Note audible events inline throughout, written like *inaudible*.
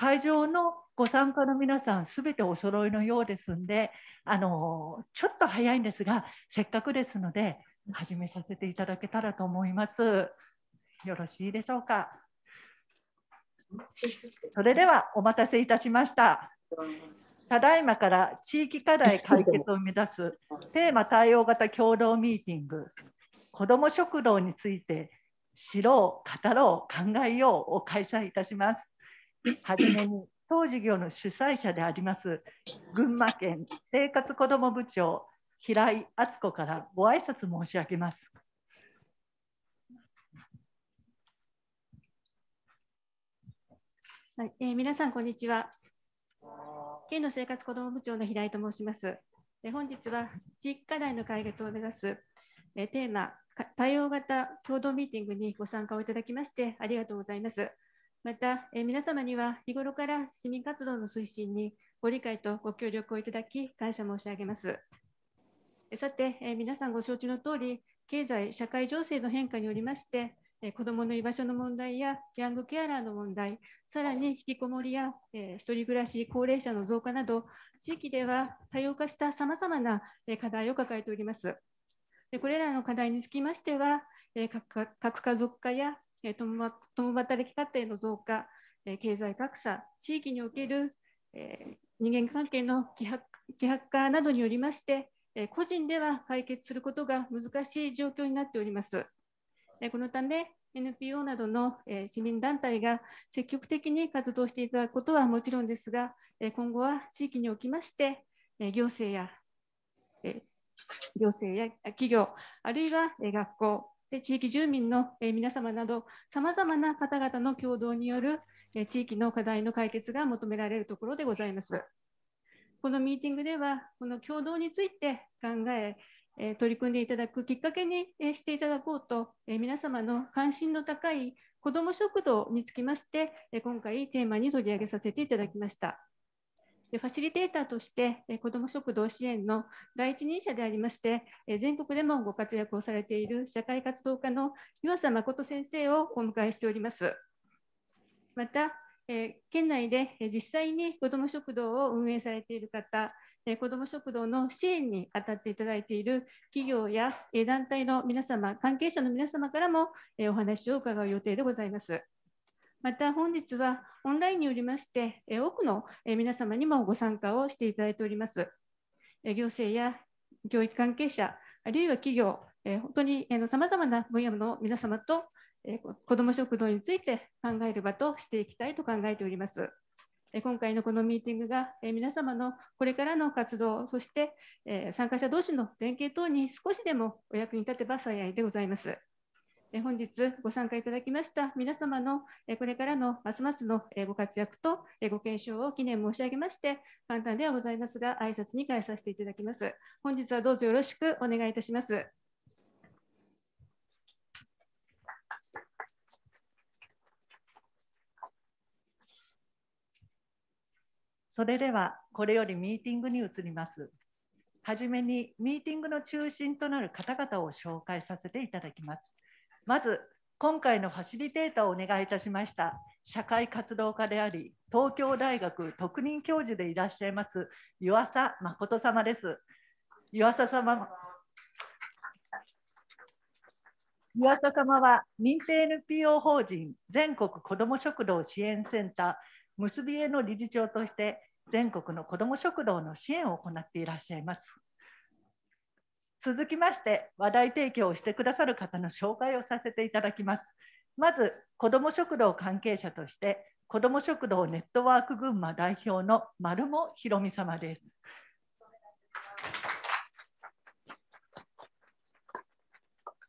会場のご参加の皆さん全てお揃いのようですんであのちょっと早いんですがせっかくですので始めさせていただけたらと思います。よろしいでしょうか。それではお待たせいたしました。ただいまから地域課題解決を目指すテーマ対応型共同ミーティング子ども食堂について知ろう語ろう考えようを開催いたしますはじめに当事業の主催者であります群馬県生活子ども部長平井敦子からご挨拶申し上げます。はい、えー、皆さんこんにちは。県の生活子ども部長の平井と申します。え本日は地域課題の解決を目指すえテーマ対応型共同ミーティングにご参加をいただきましてありがとうございます。また、え皆様には日頃から市民活動の推進にご理解とご協力をいただき、感謝申し上げます。さて、え皆さんご承知の通り、経済・社会情勢の変化によりまして、え子どもの居場所の問題やヤングケアラーの問題、さらに引きこもりや、えー、一人暮らし、高齢者の増加など、地域では多様化したさまざまな課題を抱えております。これらの課題につきましては、核家族化やえ共働き家庭の増加、え経済格差、地域における、え人間関係の希薄希薄化などによりまして、え個人では解決することが難しい状況になっております。えこのため NPO などの市民団体が積極的に活動していただくことはもちろんですが、今後は地域におきまして、行政や行政や企業、あるいは学校、で地域住民の皆様などさまざまな方々の協働による地域の課題の解決が求められるところでございます。このミーティングではこの共同について考え取り組んでいただくきっかけにしていただこうと皆様の関心の高い子ども食堂につきまして今回テーマに取り上げさせていただきました。でファシリテーターとして、え子ども食堂支援の第一人者でありまして、え全国でもご活躍をされている社会活動家の湯浅誠先生をお迎えしております。また、え県内で実際に子ども食堂を運営されている方、え子ども食堂の支援に当たっていただいている企業や、え団体の皆様、関係者の皆様からも、えお話を伺う予定でございます。また本日はオンラインによりまして多くの皆様にもご参加をしていただいております行政や教育関係者あるいは企業本当にさまざまな分野の皆様と子ども食堂について考える場としていきたいと考えております今回のこのミーティングが皆様のこれからの活動そして参加者同士の連携等に少しでもお役に立てば幸いでございます本日ご参加いただきました皆様のこれからのますますのご活躍とご健勝を記念申し上げまして簡単ではございますが挨拶に変えさせていただきます本日はどうぞよろしくお願いいたしますそれではこれよりミーティングに移りますはじめにミーティングの中心となる方々を紹介させていただきますまず今回のファシリテーターをお願いいたしました社会活動家であり東京大学特任教授でいらっしゃいます湯浅誠様です湯浅様湯浅様は認定 NPO 法人全国子ども食堂支援センター結びへの理事長として全国の子ども食堂の支援を行っていらっしゃいます続きまして話題提供をしてくださる方の紹介をさせていただきますまず子ども食堂関係者として子ども食堂ネットワーク群馬代表の丸茂ひろみ様です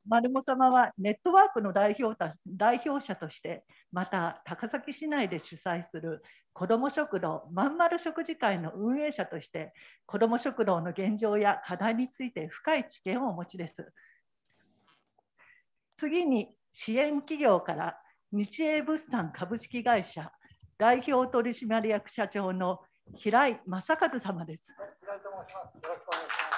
丸茂様はネットワークの代表た代表者としてまた高崎市内で主催する子ども食堂まんまる食事会の運営者として子ども食堂の現状や課題について深い知見をお持ちです。次に支援企業から日英物産株式会社代表取締役社長の平井正和様です。平井と申します。よろしくお願いします。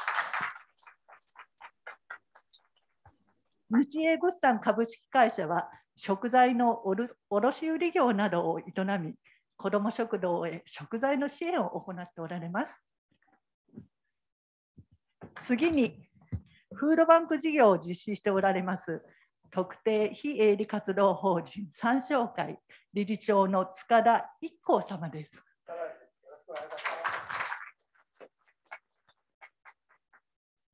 日英物産株式会社は食材の卸売業などを営み子ども食堂へ食材の支援を行っておられます次にフードバンク事業を実施しておられます特定非営利活動法人参照会理事長の塚田一行様です。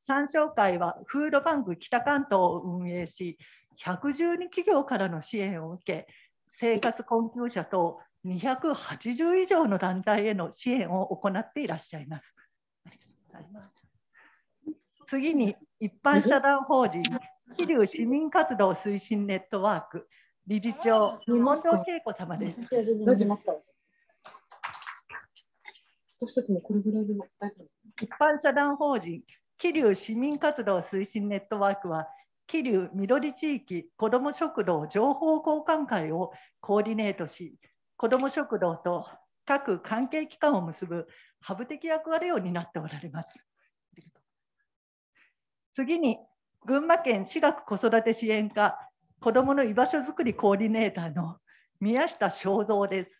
三商会はフードバンク北関東を運営し、112企業からの支援を受け、生活困窮者と280以上の団体への支援を行っていらっしゃいます。次に、一般社団法人、桐生市民活動推進ネットワーク、理事長、二本堂恵子様です。一般社団法人桐生市民活動推進ネットワークは桐生緑地域子ども食堂情報交換会をコーディネートし子ども食堂と各関係機関を結ぶハブ的役割を担っておられます。次に群馬県私学子育て支援課子どもの居場所づくりコーディネーターの宮下正蔵です。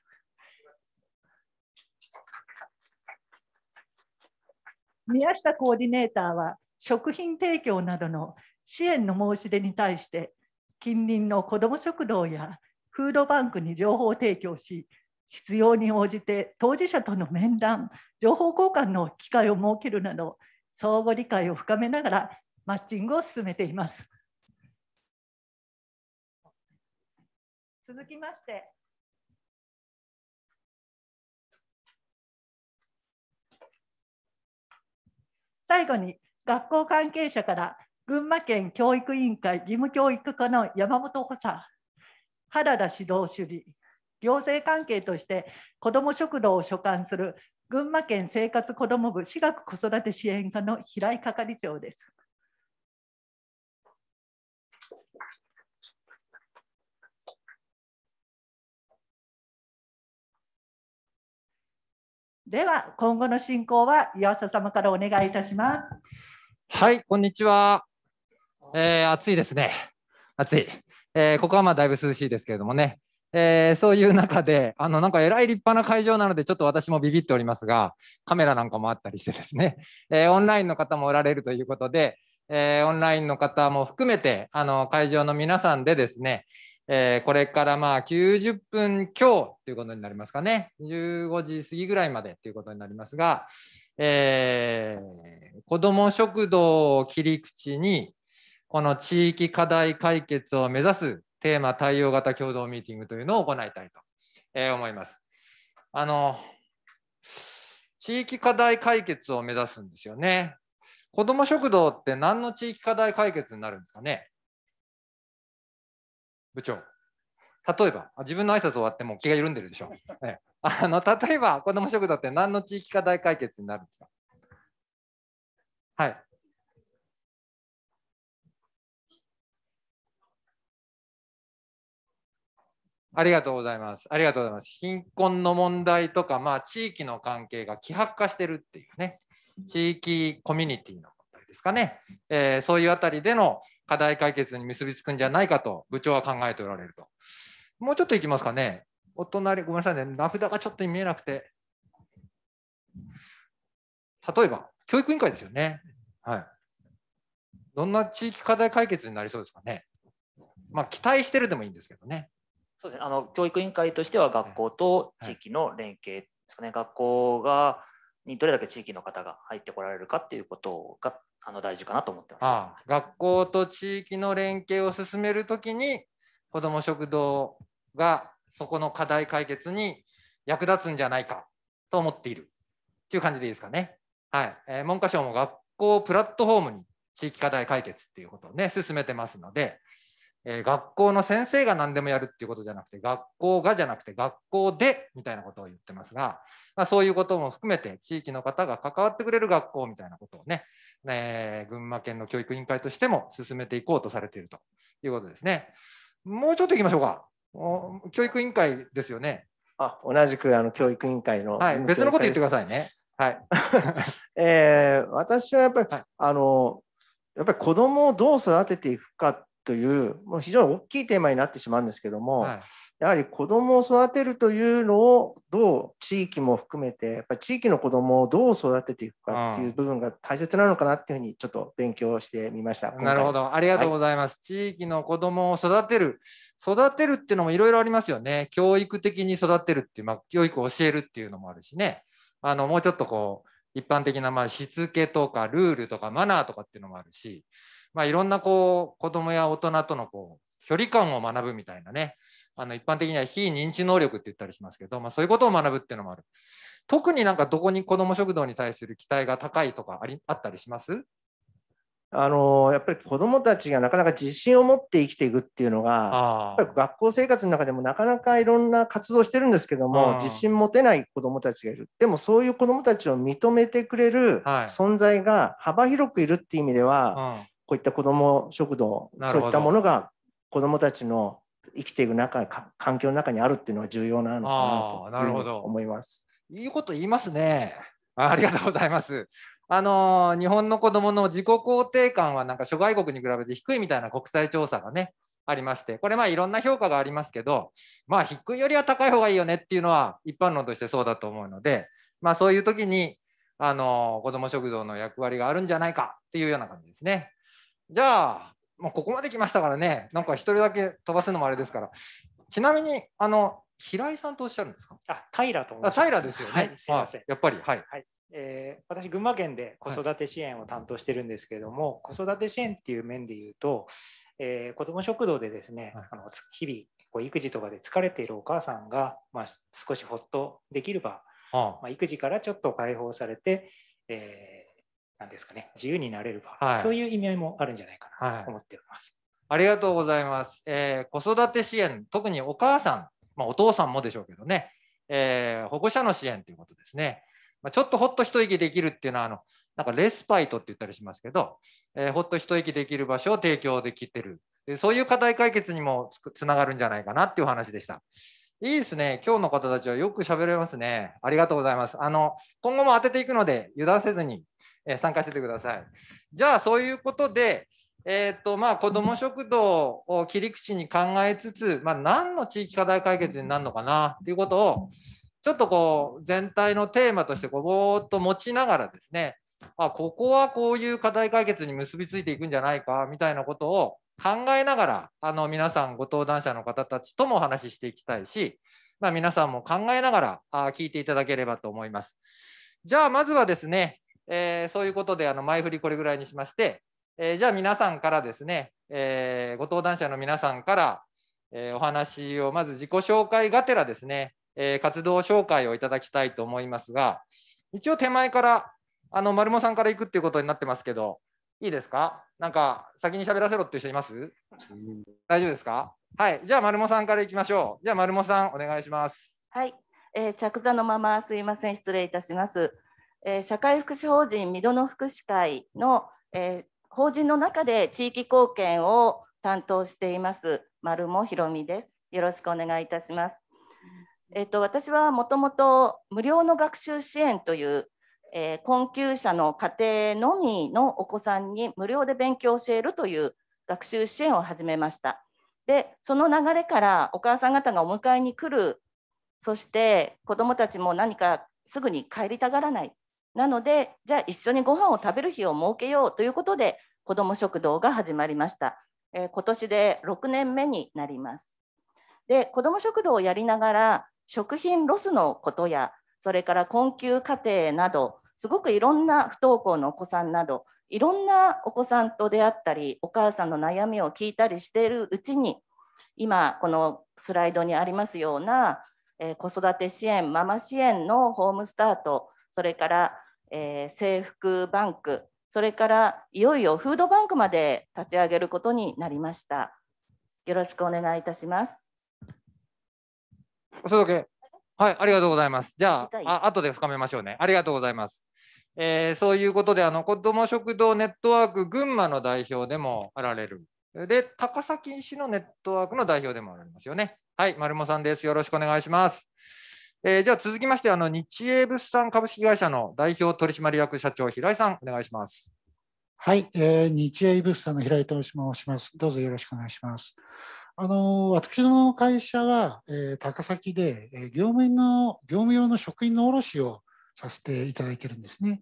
宮下コーディネーターは食品提供などの支援の申し出に対して近隣の子ども食堂やフードバンクに情報提供し必要に応じて当事者との面談情報交換の機会を設けるなど相互理解を深めながらマッチングを進めています。続きまして最後に学校関係者から群馬県教育委員会義務教育課の山本補佐原田指導主理行政関係として子ども食堂を所管する群馬県生活こども部私学子育て支援課の平井係長です。では今後の進行は岩佐様からお願いいたしますはいこんにちは、えー、暑いですね暑い、えー、ここはまあだいぶ涼しいですけれどもねえー、そういう中で、あのなんかえらい立派な会場なので、ちょっと私もビビっておりますが、カメラなんかもあったりしてですね、えー、オンラインの方もおられるということで、えー、オンラインの方も含めて、あの会場の皆さんでですね、えー、これからまあ90分強ということになりますかね、15時過ぎぐらいまでということになりますが、えー、子ども食堂を切り口に、この地域課題解決を目指すテーマ対応型共同ミーティングというのを行いたいと、え思います。あの地域課題解決を目指すんですよね。子ども食堂って何の地域課題解決になるんですかね部長。例えば、自分の挨拶終わっても気が緩んでるでしょ。ね、*laughs* あの例えば、子ども食堂って何の地域課題解決になるんですかはい。ありがとうございます。ありがとうございます。貧困の問題とか、まあ、地域の関係が希薄化してるっていうね、地域コミュニティの問題ですかね、えー、そういうあたりでの課題解決に結びつくんじゃないかと部長は考えておられると。もうちょっといきますかね。お隣、ごめんなさいね。名札がちょっと見えなくて。例えば、教育委員会ですよね。はい。どんな地域課題解決になりそうですかね。まあ、期待してるでもいいんですけどね。そうですね。あの教育委員会としては学校と地域の連携ですかね。はい、学校がにどれだけ地域の方が入ってこられるかっていうことがあの大事かなと思ってますああ。学校と地域の連携を進めるときに、子ども食堂がそこの課題解決に役立つんじゃないかと思っているっていう感じでいいですかね。はい、えー、文科省も学校プラットフォームに地域課題解決っていうことをね進めてますので、えー、学校の先生が何でもやるっていうことじゃなくて学校がじゃなくて学校でみたいなことを言ってますが、まあ、そういうことも含めて地域の方が関わってくれる学校みたいなことをね、えー、群馬県の教育委員会としても進めていこうとされているということですね。もうちょっといきましょうか。お教育委員会ですよね。あ同じくあの教育委員会の、はい、別のこと言ってくださいね。はい *laughs* えー、私はやっぱり、はい、あのやっぱり子どもをどう育てていくかっというもう非常に大きいテーマになってしまうんですけども、はい、やはり子どもを育てるというのをどう地域も含めてやっぱ地域の子どもをどう育てていくかっていう部分が大切なのかなっていうふうにちょっと勉強してみました。なるほどありがとうございます、はい、地域の子どもを育てる育てるっていうのもいろいろありますよね教育的に育てるっていう、まあ、教育を教えるっていうのもあるしねあのもうちょっとこう一般的なまあしつけとかルールとかマナーとかっていうのもあるしまあ、いろんなこう子どもや大人とのこう距離感を学ぶみたいなねあの一般的には非認知能力って言ったりしますけど、まあ、そういうことを学ぶっていうのもある特になんかどこに子ども食堂に対する期待が高いとかありあったりしますあのやっぱり子どもたちがなかなか自信を持って生きていくっていうのがやっぱり学校生活の中でもなかなかいろんな活動してるんですけども、自信持てない子どもたちがいるでもそういう子どもたちを認めてくれる存在が幅広くいるっていう意味では、こういった子ども食堂そういったものが子どもたちの生きていく中環境の中にあるっていうのは重要なのかなと思います。いうこと言いますね。ありがとうございます。あの日本の子どもの自己肯定感はなんか諸外国に比べて低いみたいな国際調査がねありましてこれまあいろんな評価がありますけどまあ低いよりは高い方がいいよねっていうのは一般論としてそうだと思うのでまあそういう時にあの子ども食堂の役割があるんじゃないかっていうような感じですね。じゃあ、もうここまで来ましたからね、なんか一人だけ飛ばすのもあれですから。ちなみに、あの、平井さんとおっしゃるんですかあ、平とあ平ですよね。はい、すみません。やっぱり、はい。はいえー、私、群馬県で子育て支援を担当してるんですけれども、はい、子育て支援っていう面で言うと、えー、子ども食堂でですね、はい、あの日々こう育児とかで疲れているお母さんが、まあ、少しほっとできれば、ああまあ、育児からちょっと解放されて、えなんですかね、自由になれる場、はい、そういう意味合いもあるんじゃないかなと思っております。はい、ありがとうございます、えー、子育て支援、特にお母さん、まあ、お父さんもでしょうけどね、えー、保護者の支援ということですね。まあ、ちょっとほっと一息できるっていうのは、あのなんかレスパイトって言ったりしますけど、えー、ほっと一息できる場所を提供できてる。でそういう課題解決にもつながるんじゃないかなっていう話でした。いいですね。今日の方たちはよく喋れますね。ありがとうございます。あの、今後も当てていくので、油断せずにえ参加しててください。じゃあそういうことで、えーとまあ、子ども食堂を切り口に考えつつ、まあ、何の地域課題解決になるのかなっていうことをちょっとこう全体のテーマとしてこうぼーっと持ちながらですねあここはこういう課題解決に結びついていくんじゃないかみたいなことを考えながらあの皆さんご登壇者の方たちともお話ししていきたいし、まあ、皆さんも考えながらあ聞いていただければと思います。じゃあまずはですねえー、そういうことであの前振りこれぐらいにしまして、えー、じゃあ皆さんからですね、えー、ご登壇者の皆さんから、えお話をまず自己紹介がてらですね、え活動紹介をいただきたいと思いますが一応手前からあの丸本さんから行くっていうことになってますけどいいですかなんか先に喋らせろっていう人います大丈夫ですかはいじゃあ丸本さんから行きましょうじゃあ丸本さんお願いしますはい、え着座のまますいません失礼いたしますえ社会福祉法人戸の福祉会の、え法人の中で地域貢献を担当しています丸もひろみです。よろしくお願いいたします。えっと私はもともと無料の学習支援という、えー、困窮者の家庭のみのお子さんに無料で勉強を教えるという学習支援を始めました。でその流れからお母さん方がお迎えに来るそして子どもたちも何かすぐに帰りたがらないなのでじゃあ一緒にご飯を食べる日を設けようということで子ども食堂が始まりました、えー、今年で6年目になりますで子ども食堂をやりながら食品ロスのことやそれから困窮家庭などすごくいろんな不登校のお子さんなどいろんなお子さんと出会ったりお母さんの悩みを聞いたりしているうちに今このスライドにありますような、えー、子育て支援ママ支援のホームスタートそれから、えー、制服バンクそれからいよいよフードバンクまで立ち上げることになりましたよろしくお願いいたしますお届けはいありがとうございますじゃああ後で深めましょうねありがとうございますえー、そういうことであの子ども食堂ネットワーク群馬の代表でもあられるで高崎市のネットワークの代表でもありますよねはい丸本さんですよろしくお願いしますえー、じゃあ続きまして、あの日英物産株式会社の代表取締役社長、平井さん、お願いします。はい、えー、日英物産の平井と申します。どうぞよろしくお願いします。あの私の会社は、えー、高崎で、えー、業務員の業務用の職員の卸をさせていただいてるんですね。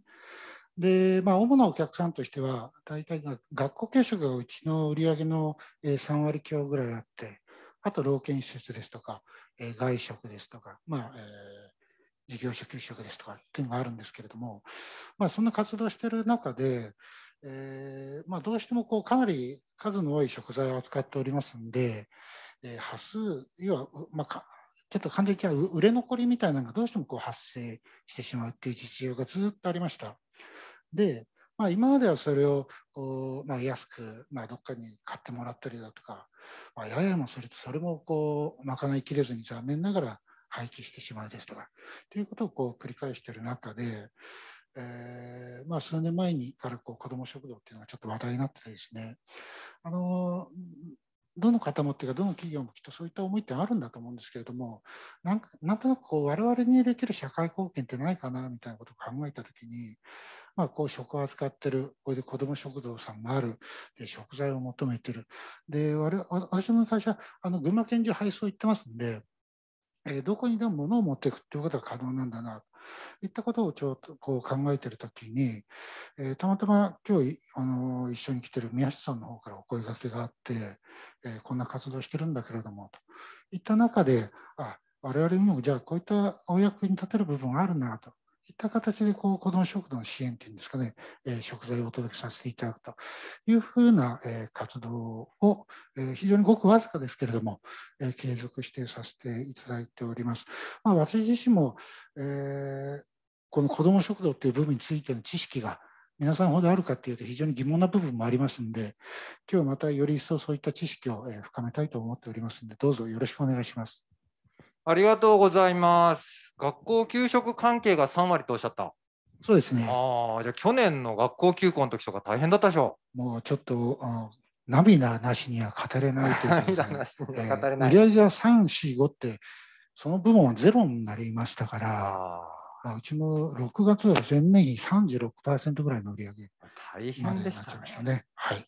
で、まあ、主なお客さんとしては、大体が学校給食がうちの売り上げのえ3割強ぐらいあって、あと老健施設ですとか、え外食ですとか、まあえー、事業所給食ですとかっていうのがあるんですけれども、まあ、そんな活動してる中で、えー、まあ、どうしてもこうかなり数の多い食材を扱っておりますんで、えー、端数要は、まあ、ちょっと完全に売れ残りみたいなのがどうしてもこう発生してしまうっていう実情がずっとありました。で、まあ、今まではそれをこう、まあ、安く、まあ、どっかに買ってもらったりだとか、まあ、ややもするとそれもこう賄いきれずに残念ながら廃棄してしまうですとかということをこう繰り返している中で、えーまあ、数年前にからこう子ども食堂っていうのがちょっと話題になってですねあのどの方もっていうかどの企業もきっとそういった思いってあるんだと思うんですけれどもなんかなんとなくこう我々にできる社会貢献ってないかなみたいなことを考えた時にまあ、こう食を扱ってる、これで子ども食堂さんがある、で食材を求めてる。で、我私の会社、あの群馬県中配送行ってますんで、えー、どこにでも物を持っていくっていうことは可能なんだな、といったことをちょっとこう考えてるときに、えー、たまたま今日、あの一緒に来てる宮下さんの方からお声がけがあって、えー、こんな活動してるんだけれども、といった中で、あ、我々にもじゃあこういったお役に立てる部分あるなといった形でこう子ども食堂の支援っていうんですかね、えー、食材をお届けさせていただくというふうな、えー、活動を、えー、非常にごくわずかですけれども、え継続してさせていただいております。まあ、私自身も、えこの子ども食堂っていう部分についての知識が皆さんほどあるかっていうと非常に疑問な部分もありますんで、今日またより一層そういった知識を深めたいと思っておりますんで、どうぞよろしくお願いします。ありがとうございます。学校給食関係が3割とおっしゃった。そうですね。ああ、じゃあ去年の学校休校の時とか大変だったでしょう。もうちょっと、あ涙なしには語れないというか、ね、*laughs* 涙なしには語れない。売り上げが3、4、5って、その部分はゼロになりましたから、あうちも6月は前年比36%ぐらいの売り上げ。大変でしたね。ねはい、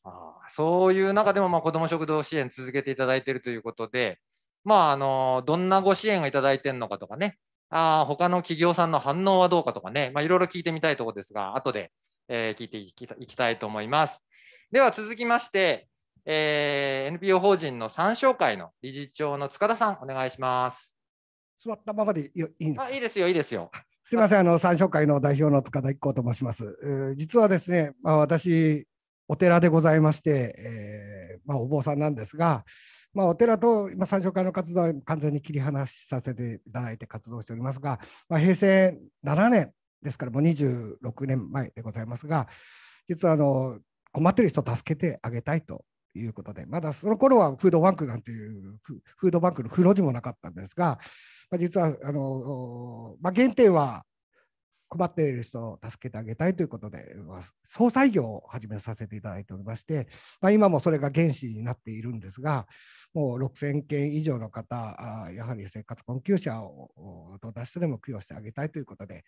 そういう中でもまあ子ども食堂支援続けていただいているということで、まあ、あの、どんなご支援をいただいてるのかとかね、あ他の企業さんの反応はどうかとかね、いろいろ聞いてみたいところですが、後で、えー、聞いていきいきたいと思います。では続きまして、えー、NPO 法人の参照会の理事長の塚田さん、お願いします。座ったままでいいあいいですよ、いいですよ。すみません、あの参照会の代表の塚田一行と申します。えー、実はですね、まあ、私、お寺でございまして、えーまあ、お坊さんなんですが、まあ、お寺と今最初会の活動は完全に切り離しさせていただいて活動しておりますが、まあ、平成7年ですからもう26年前でございますが実はあの困ってる人を助けてあげたいということでまだその頃はフードバンクなんていうフードバンクの黒字もなかったんですが、まあ、実はあの、まあ、原点は困っている人を助けてあげたいということで、総裁業を始めさせていただいておりまして、まあ、今もそれが原資になっているんですが、もう6000件以上の方、やはり生活困窮者をど出な人でも供養してあげたいということで、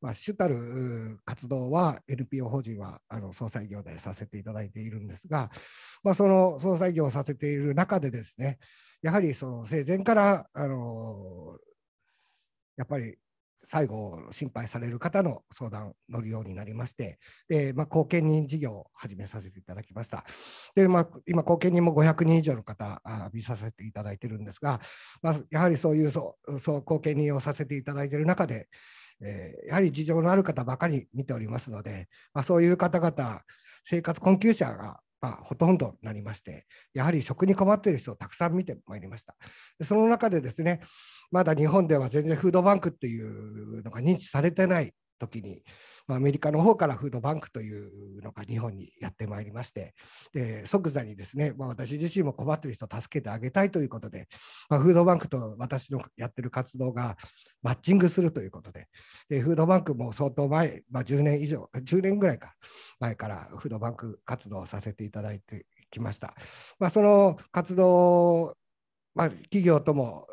まあ、主たる活動は NPO 法人はあの総裁業でさせていただいているんですが、まあ、その総裁業をさせている中でですね、やはりその生前からあのやっぱり最後心配される方の相談乗るようになりましてで、まあ、後見人事業を始めさせていただきましたで、まあ、今後見人も500人以上の方あ見させていただいてるんですが、まあ、やはりそういうそうそう後見人をさせていただいている中で、えー、やはり事情のある方ばかり見ておりますので、まあ、そういう方々生活困窮者がまあ、ほとんどなりましてやはり食に困っている人をたくさん見てまいりましたその中でですねまだ日本では全然フードバンクっていうのが認知されてない時に、アメリカの方からフードバンクというのが日本にやってまいりましてで即座にですね、まあ、私自身も困ってる人を助けてあげたいということで、まあ、フードバンクと私のやってる活動がマッチングするということででフードバンクも相当前、まあ、10年以上10年ぐらいか前からフードバンク活動をさせていただいてきました。まあ、その活動まあ、企業とも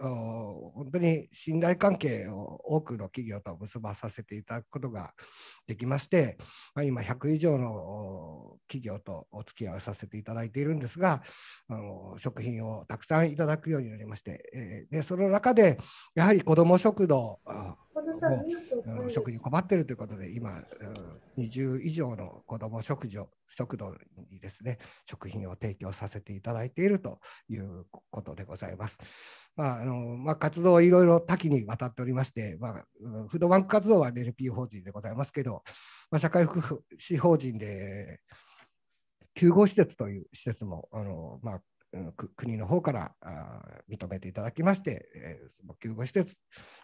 本当に信頼関係を多くの企業と結ばさせていただくことができまして、まあ、今100以上の企業とお付き合いをさせていただいているんですがあの食品をたくさんいただくようになりまして、えー、でその中でやはり子ども食堂、う食事困ってるということで今、20以上の子ども食堂にですね食品を提供させていただいているということでございます。まああのまあ、活動はいろいろ多岐にわたっておりまして、まあ、フードバンク活動は NPO 法人でございますけど、まあ、社会福祉法人で、救護施設という施設もあの、まあ、うん、国の方からあ認めていただきまして、えその救護施設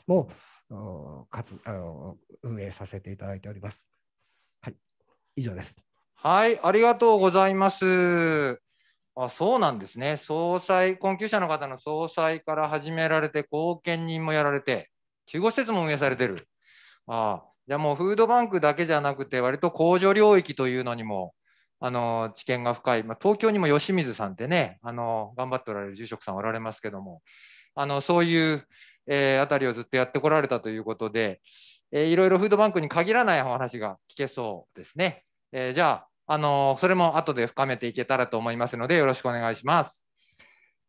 もあの運営させていただいております。はい、以上です。はい、ありがとうございます。あそうなんですね。総裁、困窮者の方の総裁から始められて、後見人もやられて、救護施設も運営されてる。あじゃあもうフードバンクだけじゃなくて、割と工場領域というのにもあの知見が深い、まあ、東京にも吉水さんってねあの頑張っておられる住職さんおられますけどもあのそういう、えー、あたりをずっとやってこられたということで、えー、いろいろフードバンクに限らないお話が聞けそうですね。えー、じゃあ、あのそれも後で深めていけたらと思いますのでよろしくお願いします。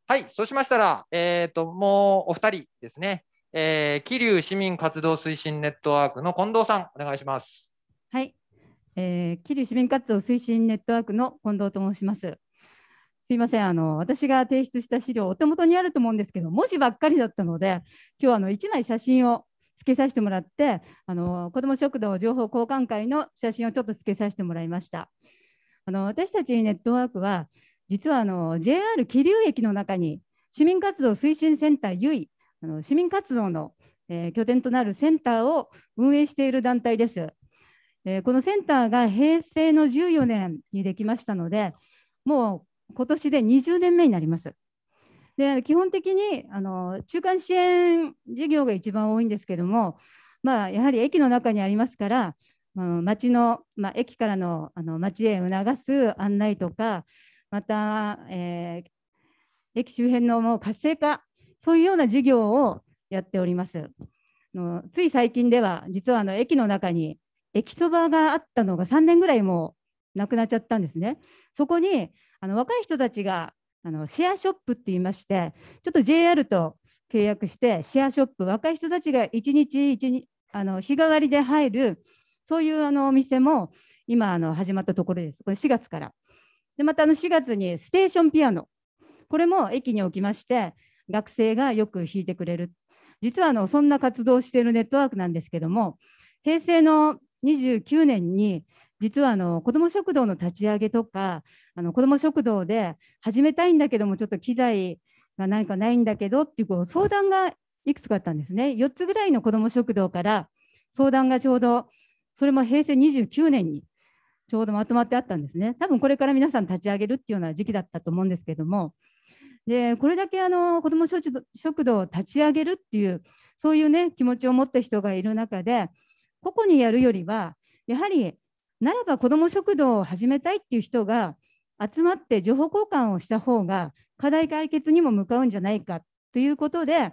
はい、そうしましたら、えーと、もうお二人ですね、えー、桐生市民活動推進ネットワークの近藤さん、お願いします。えー、桐生市民活動推進ネットワークの近藤と申します。すいませんあの私が提出した資料お手元にあると思うんですけど文字ばっかりだったので今日あの1枚写真を付けさせてもらってあの子ども食堂情報交換会の写真をちょっと付けさせてもらいましたあの私たちネットワークは実はあの JR 桐生駅の中に市民活動推進センターゆいあの市民活動の、えー、拠点となるセンターを運営している団体ですえー、このセンターが平成の14年にできましたので、もう今年で20年目になります。で基本的にあの中間支援事業が一番多いんですけども、まあ、やはり駅の中にありますから、うん、町の、まあ、駅からのあの町へ促す案内とか、また、えー、駅周辺のもう活性化、そういうような事業をやっております。のつい最近では、実はあの駅の中に駅そばがあったのが3年ぐらいもうなくなっちゃったんですね。そこにあの若い人たちがあのシェアショップって言いましてちょっと JR と契約してシェアショップ若い人たちが1日1日あの日替わりで入るそういうあのお店も今あの始まったところです。これ4月から。でまたあの4月にステーションピアノこれも駅に置きまして学生がよく弾いてくれる実はあのそんな活動をしているネットワークなんですけども平成の29年に実はあの子ども食堂の立ち上げとかあの子ども食堂で始めたいんだけどもちょっと機材が何かないんだけどっていうこう相談がいくつかあったんですね4つぐらいの子ども食堂から相談がちょうどそれも平成29年にちょうどまとまってあったんですね多分これから皆さん立ち上げるっていうような時期だったと思うんですけどもでこれだけあの子ども食堂を立ち上げるっていうそういうね気持ちを持った人がいる中で個々にやるよりはやはりならば子ども食堂を始めたいっていう人が集まって情報交換をした方が課題解決にも向かうんじゃないかということで、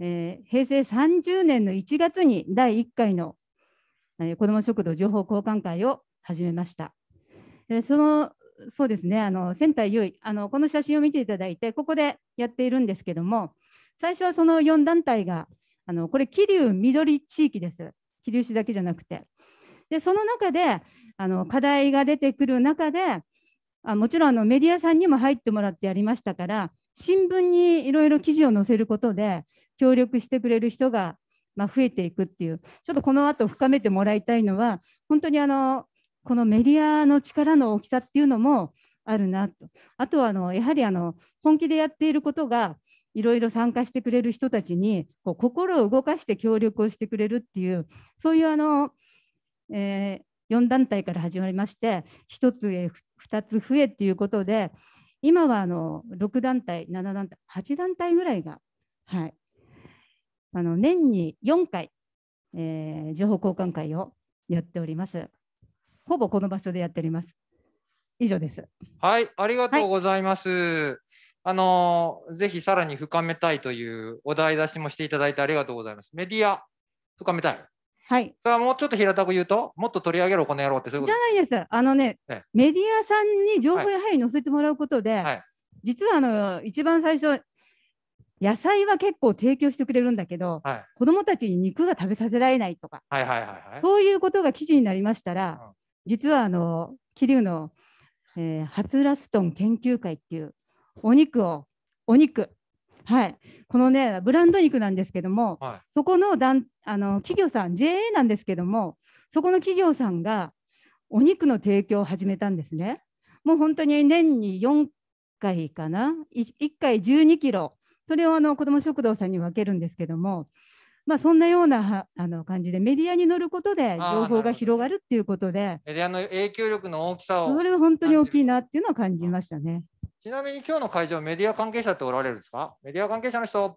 えー、平成30年の1月に第1回の、えー、子ども食堂情報交換会を始めました。えそのそうですねあのター優あのこの写真を見ていただいてここでやっているんですけども最初はその4団体があのこれ桐生緑地域です秀吉だけじゃなくて。でその中であの課題が出てくる中であもちろんあのメディアさんにも入ってもらってやりましたから新聞にいろいろ記事を載せることで協力してくれる人が、まあ、増えていくっていうちょっとこの後深めてもらいたいのは本当にあのこのメディアの力の大きさっていうのもあるなとあとはあのやはりあの本気でやっていることがいろいろ参加してくれる人たちにこう心を動かして協力をしてくれるっていうそういうあの、えー、4団体から始まりまして1つへ2つ増えっていうことで今はあの6団体7団体8団体ぐらいが、はい、あの年に4回、えー、情報交換会をやっております。ほぼこの場所でやっております。以上です。はい、ありがとうございます。はいあのぜひさらに深めたいというお題出しもしていただいてありがとうございます。メディア、深めたい。はい。それはもうちょっと平たく言うと、もっと取り上げろ、この野郎ってそういうことじゃないです。あのね、メディアさんに情報やはり載せてもらうことで、はい、実はあの一番最初、野菜は結構提供してくれるんだけど、はい、子どもたちに肉が食べさせられないとか、はいはいはいはい、そういうことが記事になりましたら、うん、実はあの桐生の、えー、ハツラストン研究会っていうお肉をお肉はい、このねブランド肉なんですけども、はい、そこのだんあの企業さん JA なんですけどもそこの企業さんがお肉の提供を始めたんですね。もう本当に年に4回かな 1, 1回1 2キロそれをあの子ども食堂さんに分けるんですけども、まあ、そんなようなあの感じでメディアに乗ることで情報が広がるっていうことでメディアの影響力の大きさをそれは本当に大きいなっていうのを感じましたね。ちなみに今日の会場、メディア関係者っておられるんですかメディア関係者の人、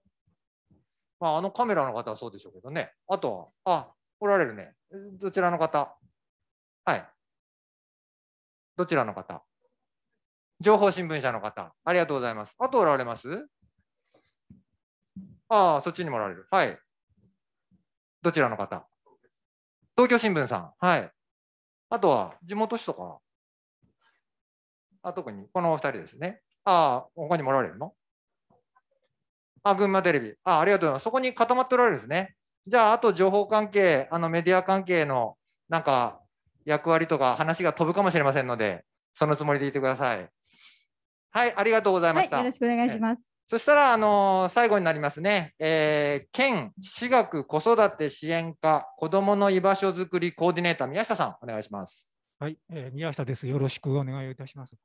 まあ、あのカメラの方はそうでしょうけどね。あとは、あ、おられるね。どちらの方はい。どちらの方情報新聞社の方、ありがとうございます。あとおられますああ、そっちにもおられる。はい。どちらの方東京新聞さん。はい。あとは、地元紙とかあ特にこのお二人ですね。ああ、他にもおられるのあ、群馬テレビ。あありがとうございます。そこに固まっておられるんですね。じゃあ、あと情報関係、あのメディア関係のなんか役割とか話が飛ぶかもしれませんので、そのつもりでいてください。はい、ありがとうございました。はい、よろしくお願いします。そしたら、あの最後になりますね、えー、県私学子育て支援課子どもの居場所づくりコーディネーター、宮下さん、お願いします。はい、えー、宮下です。よろしくお願いいたします。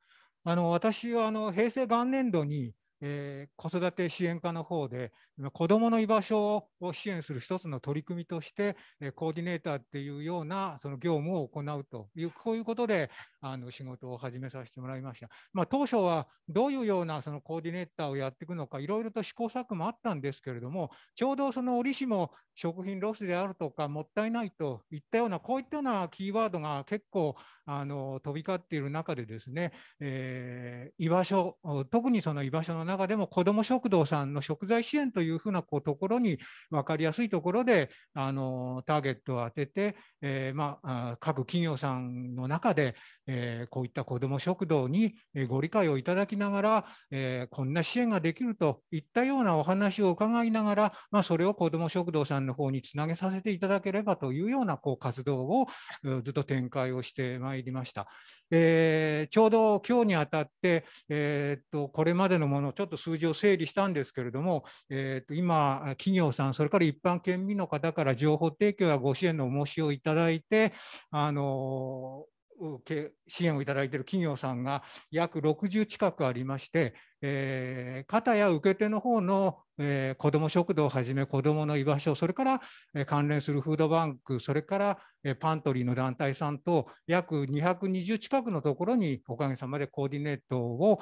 あの私はあの平成元年度に、えー、子育て支援課の方で子どもの居場所を支援する一つの取り組みとして、えー、コーディネーターっていうようなその業務を行うというこういうことで、あの仕事を始めさせてもらいました。まあ、当初はどういうようなそのコーディネーターをやっていくのか、いろいろと試行錯誤もあったんですけれども、ちょうどその折しも食品ロスであるとか、もったいないといったような、こういったようなキーワードが結構あの飛び交っている中でですね、えー、居場所、特にその居場所の中でも子ども食堂さんの食材支援というふうなこうところに分かりやすいところであのターゲットを当てて、えー、まあ、各企業さんの中で、えー、こういった子ども食堂にご理解をいただきながら、えー、こんな支援ができるといったようなお話を伺いながら、まあ、それを子ども食堂さんの方につなげさせていただければというようなこう活動をずっと展開をしてまいりました。えー、ちょうど今日にあたって、えっとこれまでのものちょっと数字を整理したんですけれども、えっと今企業さんそれから一般県民の方から情報提供やご支援のお申しをいただいてあの支援をいただいている企業さんが約60近くありましてえー、肩や受け手の方の、えー、子ども食堂をはじめ子どもの居場所それから、えー、関連するフードバンクそれから、えパントリーの団体さんと約220近くのところにおかげさまでコーディネートを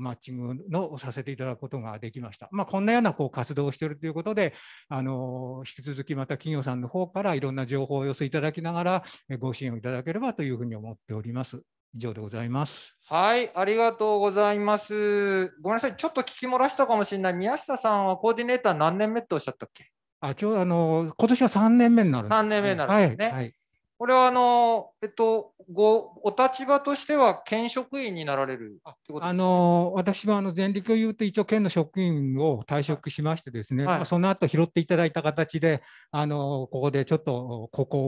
マッチングのさせていただくことができました。まあ、こんなようなこう活動をしているということで、あの引き続きまた企業さんの方からいろんな情報をお寄せいただきながら、えご支援をいただければというふうに思っております。以上でございます。はい、ありがとうございます。ごめんなさい、ちょっと聞き漏らしたかもしれない。宮下さんはコーディネーター何年目っておっしゃったっけあ、ちょうどあの今年は3年目になる、ね、3年目になるんですね。はいはいこれはあの、えっと、ごお立場としては県職員になられるってことあの私はあの前歴を言うと、一応、県の職員を退職しまして、ですね、はいまあ、その後拾っていただいた形で、あのここでちょっとここ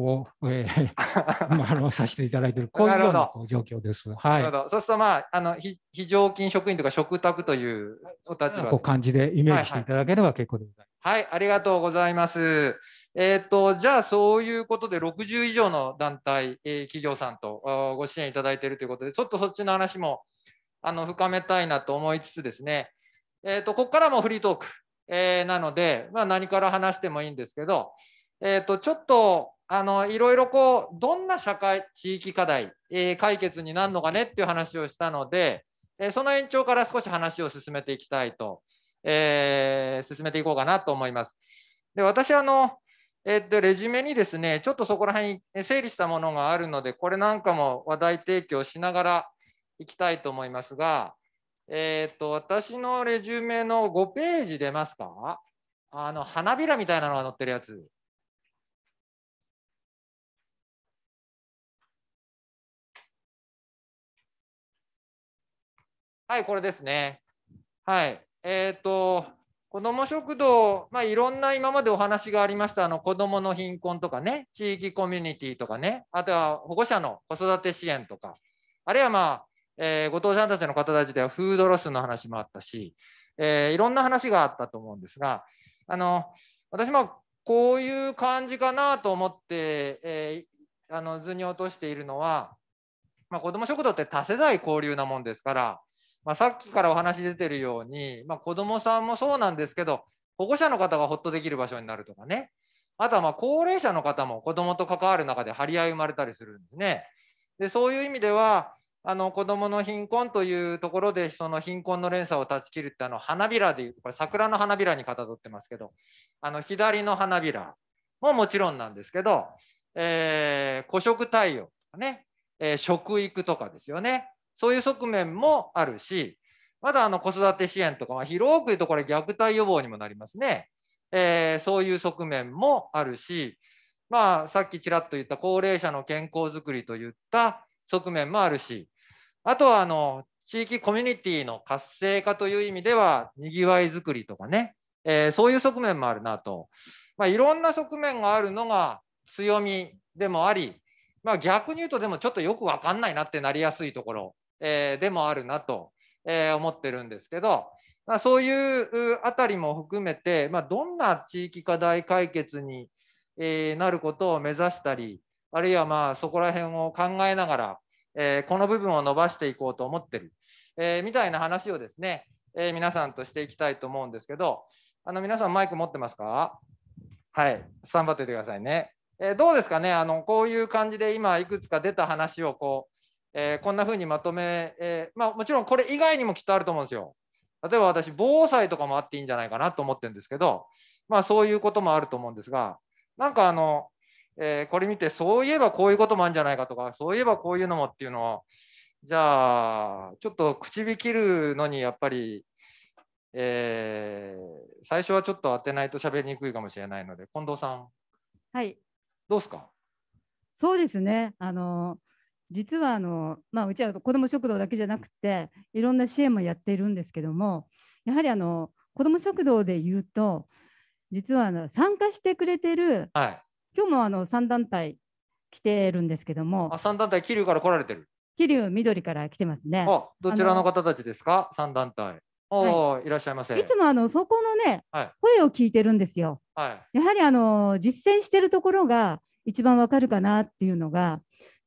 を、えー、まあ、あのさせていただいている、こういうような状況です。はい、そうすると、まああの非、非常勤職員とか、嘱託というお立場。こう感じでイメージしていただければ結構でございます。はい、はい、ありがとうございます。えー、と、じゃあそういうことで60以上の団体、えー、企業さんとご支援いただいているということで、ちょっとそっちの話もあの深めたいなと思いつつですね、えっ、ー、と、ここからもフリートーク、えなので、まあ、何から話してもいいんですけど、えっと、ちょっと、あのいろいろこうどんな社会地域課題、えー、解決になるのかねっていう話をしたので、えー、その延長から少し話を進めていきたいと、えー、進めていこうかなと思います。で私あのえと、レジュメにですね、ちょっとそこら辺整理したものがあるので、これなんかも話題提供しながらいきたいと思いますが、えっ、と、私のレジュメの5ページ出ますかあの、花びらみたいなのが載ってるやつ。はい、これですね。はい。えっ、と、子ども食堂、まあ、いろんな今までお話がありましたあの子どもの貧困とかね地域コミュニティとかねあとは保護者の子育て支援とかあるいはまあ、えー、後藤さんたちの方たちではフードロスの話もあったし、えー、いろんな話があったと思うんですがあの私もこういう感じかなと思って、えー、あの図に落としているのは、まあ、子ども食堂って多世代交流なもんですからまあ、さっきからお話出てるように、まあ、子どもさんもそうなんですけど保護者の方がほっとできる場所になるとかねあとはま高齢者の方も子どもと関わる中で張り合い生まれたりするんですね。でそういう意味ではあの子どもの貧困というところでその貧困の連鎖を断ち切るってあの花びらでいうこれ桜の花びらにかたどってますけどあの左の花びらももちろんなんですけど、えー、古色太陽とかね、えー、食育とかですよねそういう側面もあるし、まだあの子育て支援とか、は広く言うとこれ虐待予防にもなりますね。えー、そういう側面もあるし、まあ、さっきちらっと言った高齢者の健康づくりといった側面もあるし、あとはあの地域コミュニティの活性化という意味では、にぎわいづくりとかね、えー、そういう側面もあるなと、まあ、いろんな側面があるのが強みでもあり、まあ、逆に言うと、でもちょっとよく分かんないなってなりやすいところえでもあるなと、え思ってるんですけど、まあ、そういうあたりも含めて、まあ、どんな地域課題解決に、えなることを目指したりあるいはまあそこら辺を考えながら、えこの部分を伸ばしていこうと思ってる、えみたいな話をですね、え皆さんとしていきたいと思うんですけどあの皆さんマイク持ってますかはい、頑張っててくださいね。えどうですかねあのこういう感じで今いくつか出た話をこうえー、こんな風にまとめ、えー、まあ、もちろんこれ以外にもきっとあると思うんですよ。例えば私、防災とかもあっていいんじゃないかなと思ってるんですけど、まあそういうこともあると思うんですが、なんかあの、えー、これ見て、そういえばこういうこともあるんじゃないかとか、そういえばこういうのもっていうのを、じゃあ、ちょっと口火切るのにやっぱり、えー、最初はちょっと当てないと喋りにくいかもしれないので、近藤さん。はい。どうですかそうですね。あの実はあの、まあ、うちは子ども食堂だけじゃなくていろんな支援もやっているんですけどもやはりあの子ども食堂でいうと実はあの参加してくれてる、はい、今日もあの3団体来てるんですけどもあ3団体桐生から来られてる桐生緑から来てますねあどちらの方たちですか3団体お、はい、いらっしゃいませいつもあのそこのね、はい、声を聞いてるんですよ、はい、やはりあの実践してるところが一番わかるかなっていうのが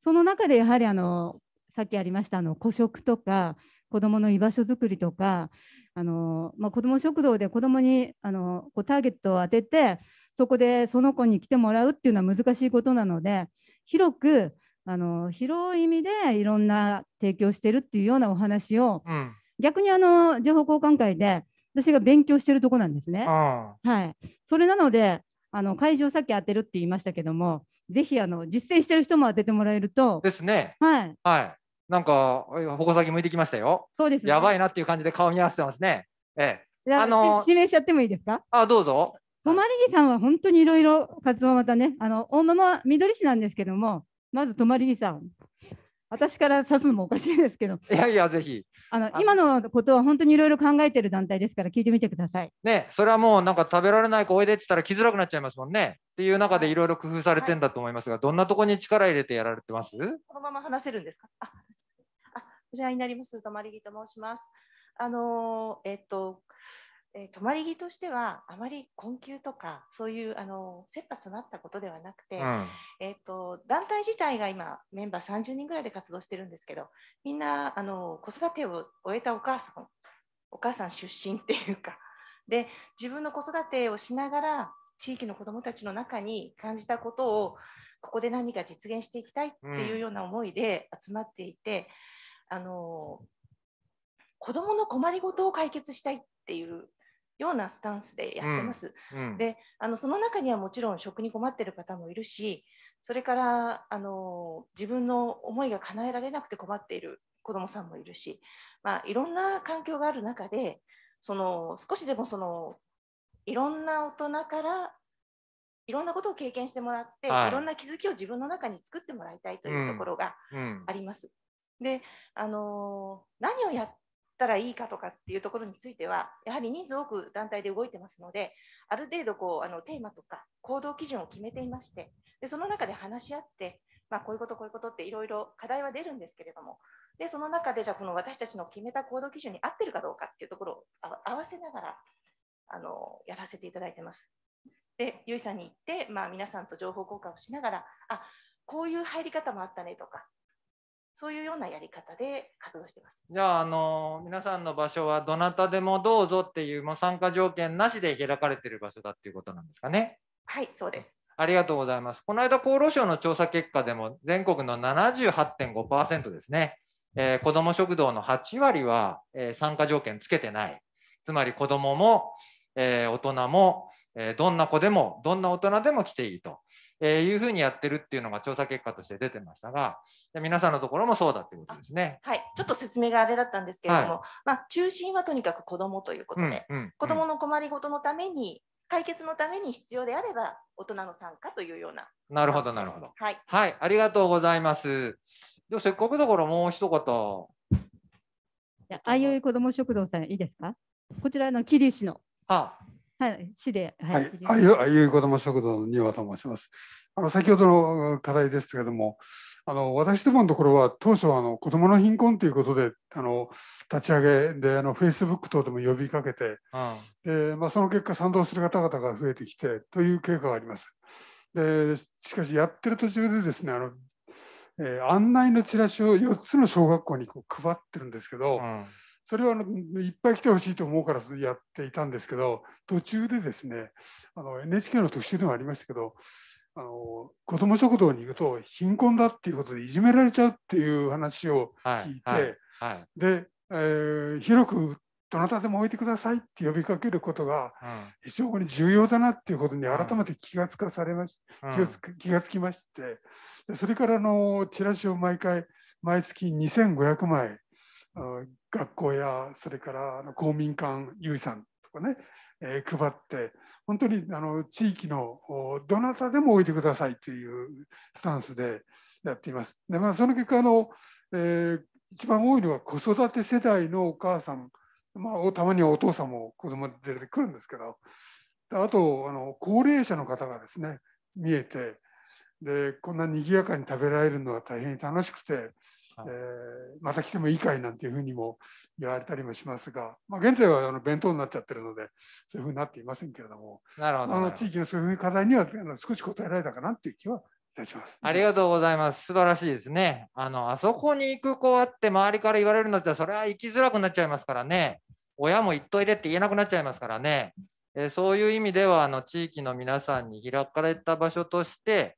その中でやはりあのさっきありましたあの孤食とか子どもの居場所づくりとかあの、まあ、子ども食堂で子どもにあのこうターゲットを当ててそこでその子に来てもらうっていうのは難しいことなので広くあの広い意味でいろんな提供してるっていうようなお話を、うん、逆にあの情報交換会で私が勉強してるとこなんですね。はい、それなのであの会場さっき当てるって言いましたけどもぜひあの実践してる人も当ててもらえるとですねはい、はい、なんか矛先向いてきましたよそうです、ね、やばいなっていう感じで顔見合わせてますねええあの指名しちゃってもいいですかあどうぞ泊まり木さんは本当にいろいろ活動またねあの大間は緑市なんですけどもまず泊まり木さん私から指すのもおかしいですけど。いやいや、ぜひ。あの今のことは本当にいろいろ考えてる団体ですから、聞いてみてください。ね、それはもうなんか食べられない子おいでって言ったら、来づらくなっちゃいますもんね。っていう中でいろいろ工夫されてんだと思いますが、はい、どんなところに力入れてやられてます。このまま話せるんですか。あ、あ、お世話になります。とまりぎと申します。あのえっと。えー、泊まり木としてはあまり困窮とかそういうあの切羽詰まったことではなくて、うん、えーと、と団体自体が今メンバー30人ぐらいで活動してるんですけどみんなあの子育てを終えたお母さんお母さん出身っていうかで自分の子育てをしながら地域の子どもたちの中に感じたことをここで何か実現していきたいっていうような思いで集まっていて、うん、あの子どもの困りごとを解決したいっていうようなスタンスでやってます。うんうん、であのその中にはもちろん食に困ってる方もいるしそれからあの自分の思いが叶えられなくて困っている子どもさんもいるし、まあ、いろんな環境がある中でその少しでもそのいろんな大人からいろんなことを経験してもらって、はい、いろんな気づきを自分の中に作ってもらいたいというところがあります。うんうん、であの何をやったらいいかとかっていうところについては、やはり人数多く団体で動いてますので、ある程度こうあのテーマとか行動基準を決めていまして、でその中で話し合って、まあ、こういうこと、こういうことっていろいろ課題は出るんですけれども、でその中で、じゃあ、この私たちの決めた行動基準に合ってるかどうかっていうところを合わせながらあのやらせていただいてます。で、ゆいさんに行って、まあ、皆さんと情報交換をしながら、あこういう入り方もあったねとか、そういうようなやり方で活動してます。じゃあ、あの皆さんの場所はどなたでもどうぞっていう、もう参加条件なしで開かれている場所だっていうことなんですかね。はい、そうです。ありがとうございます。この間、厚労省の調査結果でも、全国の78.5%ですね、えー、子ども食堂の8割は、えー、参加条件つけてない、つまり子どもも、えー、大人も、えどんな子でも、どんな大人でも来ていいと。えー、いうふうにやってるっていうのが調査結果として出てましたが、皆さんのところもそうだってことですね。はい、ちょっと説明があれだったんですけれども、はい、まあ、中心はとにかく子どもということで、うんうんうん、子どもの困りごとのために、解決のために必要であれば、大人の参加というような。なるほど、なるほど、はい。はい、ありがとうございます。ではせっかくだから、もう一言。ああいう子ども食堂さん、いいですか。こちらの桐生市の。はあはい、市で、はい、はい、あゆゆ子ども食堂の庭と申します。あの先ほどの課題ですけれども、あの私どものところは当初はあの子どもの貧困ということであの立ち上げであのフェイスブック等でも呼びかけて、でまあその結果賛同する方々が増えてきてという経過があります。でしかしやってる途中でですねあの、えー、案内のチラシを4つの小学校にこう配ってるんですけど。うんそれはいっぱい来てほしいと思うからやっていたんですけど途中でですねあの NHK の特集でもありましたけどあの子ども食堂に行くと貧困だっていうことでいじめられちゃうっていう話を聞いて、はいはいはい、で、えー、広くどなたでも置いてくださいって呼びかけることが非常に重要だなっていうことに改めて気がつかされまし、うん、気がつ気がつきましてそれからのチラシを毎回毎月2500枚学校やそれから公民館有んとかね、えー、配って本当にあの地域のどなたでも置いてくださいというスタンスでやっています。でまあ、その結果の、えー、一番多いのは子育て世代のお母さん、まあ、たまにはお父さんも子供連れてくるんですけどあとあの高齢者の方がですね見えてでこんなにぎやかに食べられるのは大変楽しくてはい、えー、また来てもいいかいなんていうふうにも言われたりもしますが、まあ、現在はあの弁当になっちゃってるのでそういうふうになっていませんけれどもなるほどあの地域のそういう課題にはあの少し答えられたかなっていう気はいたしますありがとうございます素晴らしいですねあのあそこに行く子はって周りから言われるのってそれは行きづらくなっちゃいますからね親も行っといでって言えなくなっちゃいますからね、えー、そういう意味ではあの地域の皆さんに開かれた場所として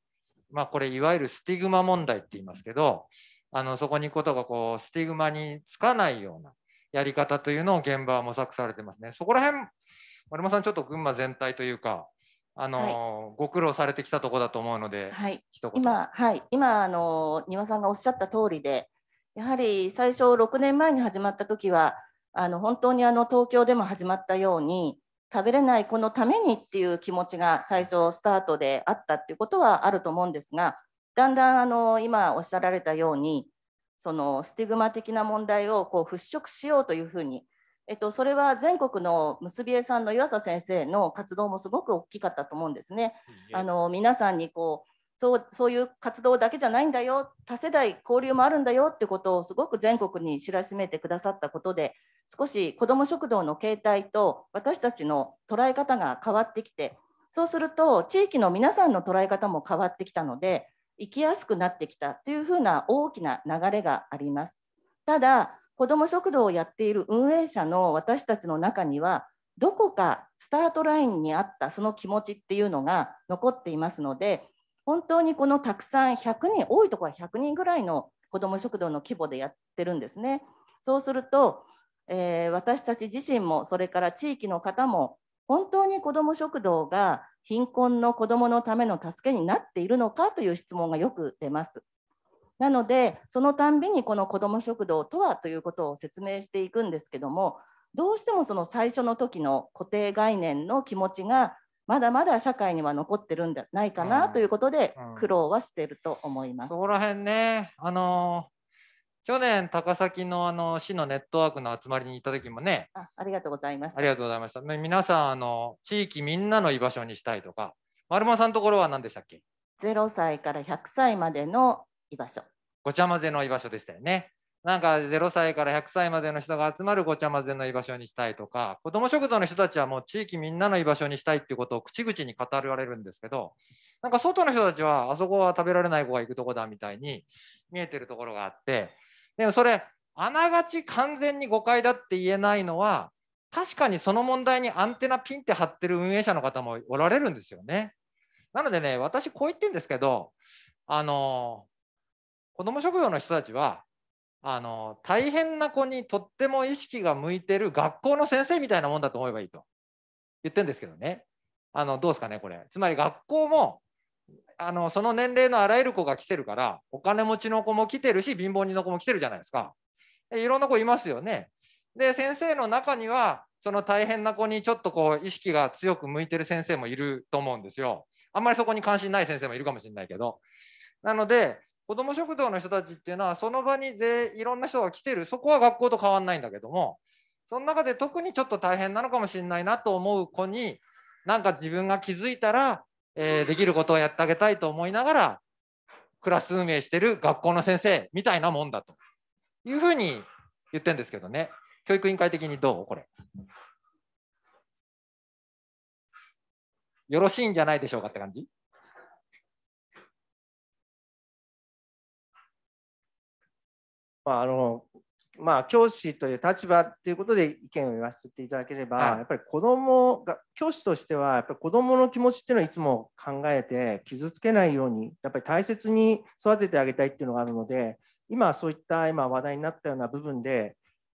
まあ、これいわゆるスティグマ問題って言いますけどあのそこに行くことがこうスティグマにつかないようなやり方というのを現場は模索されてますね。そこら辺丸山さんちょっと群馬全体というかあの、はい、ご苦労されてきたとこだと思うので、はい、今、はい、今あの羽さんがおっしゃった通りでやはり最初6年前に始まった時はあの本当にあの東京でも始まったように食べれない子のためにっていう気持ちが最初スタートであったっていうことはあると思うんですがだんだんあの今おっしゃられたようにそのスティグマ的な問題をこう払拭しようというふうに、えっと、それは全国の結びえさんの湯浅先生の活動もすごく大きかったと思うんですね。あの皆さんにこうそうそういう活動だけじゃないんだよ多世代交流もあるんだよってことをすごく全国に知らしめてくださったことで少し子ども食堂の形態と私たちの捉え方が変わってきてそうすると地域の皆さんの捉え方も変わってきたので生きやすくなってきたというふうな大きな流れがあります。ただ、子ども食堂をやっている運営者の私たちの中には、どこかスタートラインにあったその気持ちっていうのが残っていますので、本当にこのたくさん100人、多いところは100人ぐらいの子ども食堂の規模でやってるんですね。そうすると、えー、私たち自身もそれから地域の方も本当に子ども食堂が貧困の子どものための助けになっているのかという質問がよく出ます。なのでそのたんびにこの子ども食堂とはということを説明していくんですけどもどうしてもその最初の時の固定概念の気持ちがまだまだ社会には残ってるんじゃないかなということで苦労はしてると思います。うんうん、そこら辺ねあの去年高崎のあの市のネットワークの集まりに行った時もねあありがとうございましたありがとうございました皆さんあの地域みんなの居場所にしたいとか丸間さんのところは何でしたっけ0歳から100歳までの居場所ごちゃ混ぜの居場所でしたよねなんか0歳から100歳までの人が集まるごちゃ混ぜの居場所にしたいとか子ども食堂の人たちはもう地域みんなの居場所にしたいっていうことを口々に語られるんですけどなんか外の人たちはあそこは食べられない子が行くとこだみたいに見えてるところがあってでもそれあながち完全に誤解だって言えないのは確かにその問題にアンテナピンって張ってる運営者の方もおられるんですよね。なのでね私こう言ってんですけどあの子ども食堂の人たちはあの大変な子にとっても意識が向いてる学校の先生みたいなもんだと思えばいいと言ってるんですけどねあのどうですかねこれつまり学校もあのその年齢のあらゆる子が来てるからお金持ちの子も来てるし貧乏人の子も来てるじゃないですか。いろんな子いますよね。で先生の中にはその大変な子にちょっとこう意識が強く向いてる先生もいると思うんですよ。あんまりそこに関心ない先生もいるかもしれないけど。なので子ども食堂の人たちっていうのはその場にぜいろんな人が来てるそこは学校と変わんないんだけどもその中で特にちょっと大変なのかもしれないなと思う子になんか自分が気づいたらえー、できることをやってあげたいと思いながら、クラス運営してる学校の先生みたいなもんだというふうに言ってるんですけどね、教育委員会的にどうこれ。よろしいんじゃないでしょうかって感じまあ、あのまあ、教師という立場ということで意見を言わせていただければ、はい、やっぱり子どもが教師としてはやっぱり子どもの気持ちっていうのはいつも考えて傷つけないようにやっぱり大切に育ててあげたいっていうのがあるので今そういった今話題になったような部分で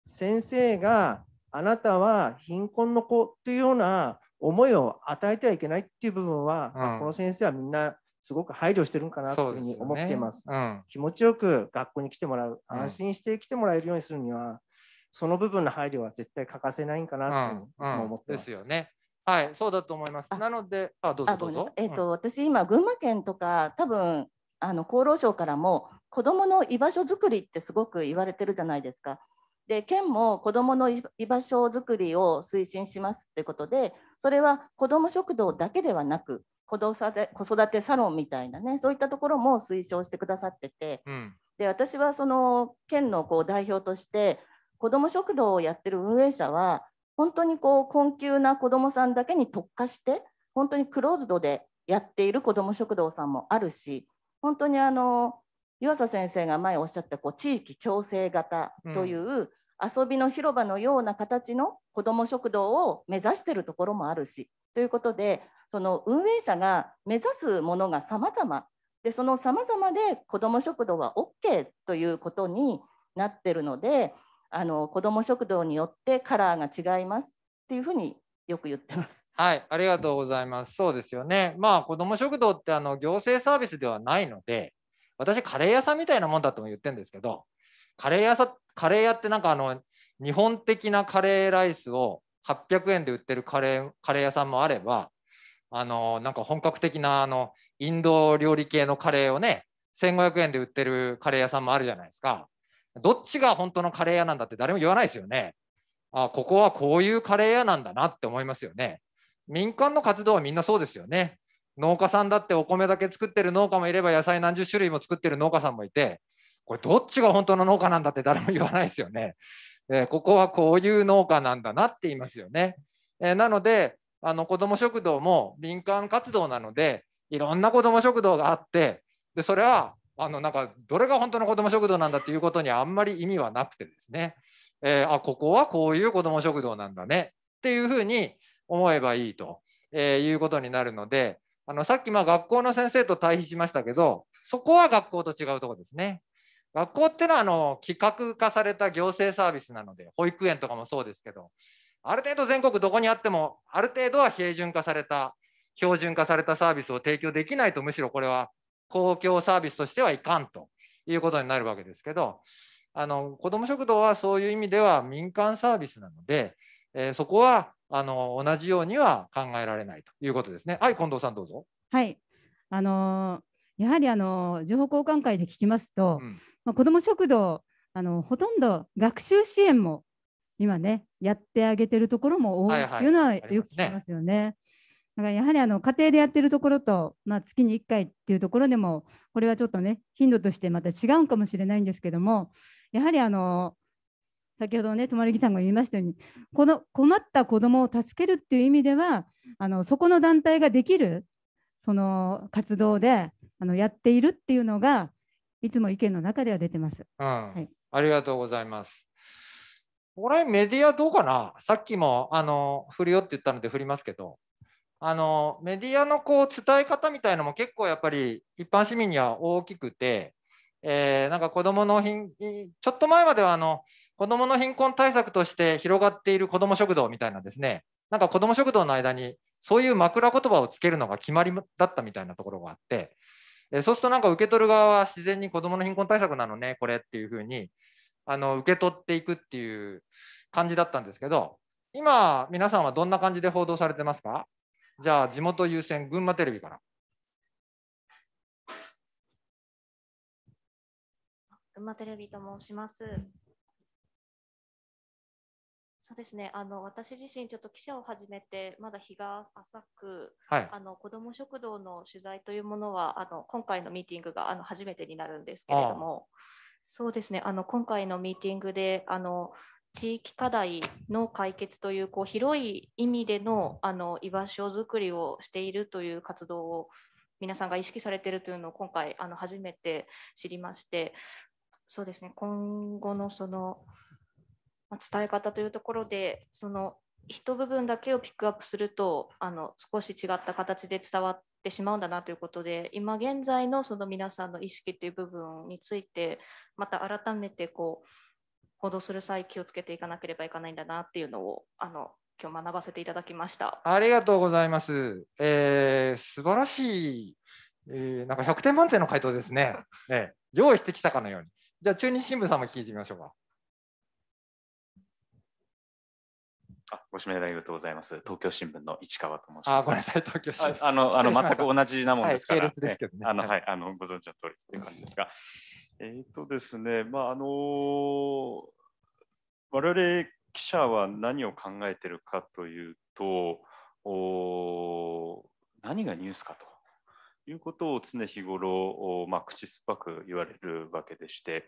先生があなたは貧困の子っていうような思いを与えてはいけないっていう部分は、うん、この先生はみんなすごく配慮してるんかなというふうに思ってます。すねうん、気持ちよく学校に来てもらう、安心して来てもらえるようにするには、その部分の配慮は絶対欠かせないんかなといつも思ってます。ですよね。はい、そうだと思います。なので、あ、どうぞどうぞ。えっ、ー、と、私今群馬県とか、多分あの厚労省からも子どもの居場所づくりってすごく言われてるじゃないですか。で県も子どもの居場所づくりを推進しますってことでそれは子ども食堂だけではなく子育てサロンみたいなねそういったところも推奨してくださってて、うん、で私はその県のこう代表として子ども食堂をやってる運営者は本当にこう困窮な子どもさんだけに特化して本当にクローズドでやっている子ども食堂さんもあるし本当にあの湯浅先生が前おっしゃったこう地域共生型という遊びの広場のような形の子ども食堂を目指してるところもあるしということでその運営者が目指すものが様々でその様々で子ども食堂は OK ということになってるのであの子ども食堂によってカラーが違いますっていうふうによく言ってます。はい、ありがとうございます。そうですよね。まあ子ども食堂ってあの行政サービスではないので、私カレー屋さんみたいなもんだとも言ってるんですけど、カレー屋さカレー屋ってなんかあの日本的なカレーライスを800円で売ってるカレーカレー屋さんもあれば、あのなんか本格的なあのインド料理系のカレーをね1500円で売ってるカレー屋さんもあるじゃないですかどっちが本当のカレー屋なんだって誰も言わないですよねあここはこういうカレー屋なんだなって思いますよね民間の活動はみんなそうですよね農家さんだってお米だけ作ってる農家もいれば野菜何十種類も作ってる農家さんもいてこれどっちが本当の農家なんだって誰も言わないですよね、ここはこういう農家なんだなって言いますよね、えなのであの子ども食堂も民間活動なのでいろんな子ども食堂があってでそれはあのなんかどれが本当の子ども食堂なんだっていうことにあんまり意味はなくてですね、えー、あここはこういう子ども食堂なんだねっていうふうに思えばいいと、えいうことになるのであのさっきまあ学校の先生と対比しましたけどそこは学校と違うとこですね。学校ってのはあの企画化された行政サービスなので保育園とかもそうですけどある程度全国どこにあっても、ある程度は平準化された、標準化されたサービスを提供できないと、むしろこれは公共サービスとしてはいかんということになるわけですけど、あの子ども食堂はそういう意味では民間サービスなので、えー、そこはあの同じようには考えられないということですね。はい、近藤さんどうぞ。はい、あのー、やはりあのー、情報交換会で聞きますと、うん、まあ、子ども食堂あのほとんど学習支援も今ねやってあげてるところも多いというのはよく聞きますよね。ねだからやはりあの家庭でやってるところと、まあ、月に1回っていうところでもこれはちょっとね頻度としてまた違うかもしれないんですけどもやはりあの先ほどね泊木さんが言いましたようにこの困った子どもを助けるっていう意味ではあのそこの団体ができるその活動であのやっているっていうのがいつも意見の中では出てます。うん、はい、ありがとうございます。これ辺メディアどうかなさっきもあの振るよって言ったので振りますけど、あのメディアのこう伝え方みたいのも結構やっぱり一般市民には大きくて、えー、なんか子どもの貧ちょっと前まではあの子どもの貧困対策として広がっている子ども食堂みたいなですねなんか子ども食堂の間にそういう枕言葉をつけるのが決まりだったみたいなところがあって、えそうするとなんか受け取る側は自然に子どもの貧困対策なのねこれっていうふうにあの受け取っていくっていう感じだったんですけど今皆さんはどんな感じで報道されてますかじゃあ地元優先群馬テレビから。群馬テレビと申します。そうですね。あの私自身ちょっと記者を始めてまだ日が浅く、はい、あの子ども食堂の取材というものはあの今回のミーティングがあの初めてになるんですけれども。ああそうですねあの今回のミーティングであの地域課題の解決というこう広い意味でのあの居場所づくりをしているという活動を皆さんが意識されているというのを今回あの初めて知りましてそうですね今後のその伝え方というところでその一部分だけをピックアップするとあの少し違った形で伝わってしまうんだなということで今現在のその皆さんの意識という部分についてまた改めてこう行動する際気をつけていかなければいかないんだなっていうのをあの今日学ばせていただきましたありがとうございます、えー、素晴らしい、えー、なんか100点満点の回答ですね、*laughs* ええ、用意してきたかのようにじゃあ中日新聞さんも聞いてみましょうかあ、ご指名ありがとうございます。東京新聞の市川と申します。あ、ごめんなさい、東京新聞。あの、あの、全く同じなもんですから。はい、ね、あの、はい、あの、ご存知の通りという感じですが。えっ、とですね、まあ、あのー、我々記者は何を考えてるかというと、お何がニュースかと。いうことを常日頃、まあ、口酸っぱく言われるわけでして、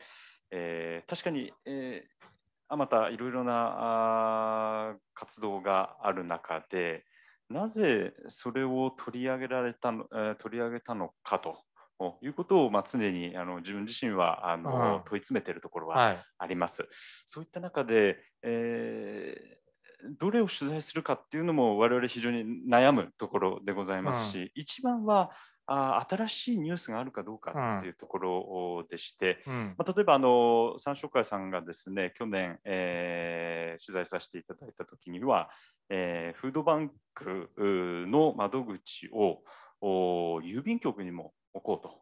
えー、確かに、えー、あまたいろいろなあ活動がある中でなぜそれを取り上げられた取り上げたのかということを、まあ、常にあの自分自身はあの、問い詰めているところはあります。はい、そういった中で、えー、どれを取材するかっていうのも我々非常に悩むところでございますし、うん、一番はあ新しいニュースがあるかどうかっていうところでして、うん、まあ、例えばあの三照会さんがですね去年、えー、取材させていただいた時には、えー、フードバンクの窓口を郵便局にも置こうと。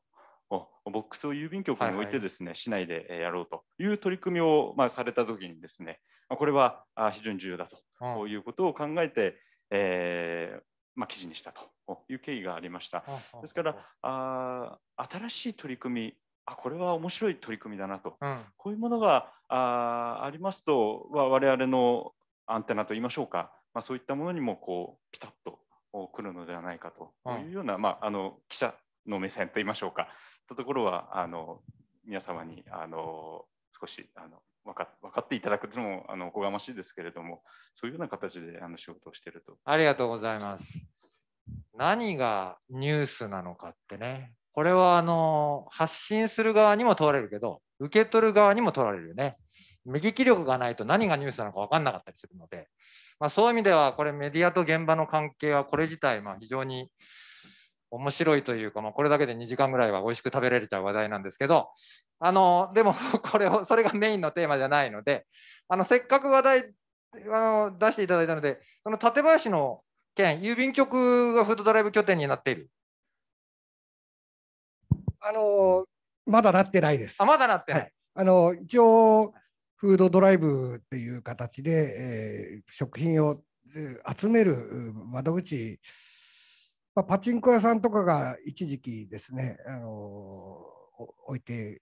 ボックスを郵便局に置いてですね、はいはい、市内でやろうという取り組みを、まあ、された時にですねこれは非常に重要だということを考えて、うん、えーまあ、記事にしたという経緯がありました。ですからあ新しい取り組みあこれは面白い取り組みだなと、うん、こういうものがあありますと我々のアンテナといいましょうか、まあ、そういったものにもこうピタッと来るのではないかというような、うん、まあ、あの記者の目線といいましょうかとところはあの皆様にあの少しあの分か分かっていただくのもあのおこがましいですけれども、そういうような形であの仕事をしていると。ありがとうございます。何がニュースなのかってね、これはあの発信する側にも問われるけど、受け取る側にも問われるよね。目利き力がないと何がニュースなのか分かんなかったりするので、まあ、そういう意味では、これメディアと現場の関係はこれ自体ま非常に面白いというか、まあ、これだけで2時間ぐらいは美味しく食べられちゃう話題なんですけど、あのでも *laughs* これをそれがメインのテーマじゃないので、あのせっかく話題あの出していただいたので、その館林の件、郵便局がフードドライブ拠点になっている。あのまだなってないです。あまだなってない、はい、あの一応フードドライブっていう形で、えー、食品を集める窓口まあ、パチンコ屋さんとかが一時期ですね、あの置いて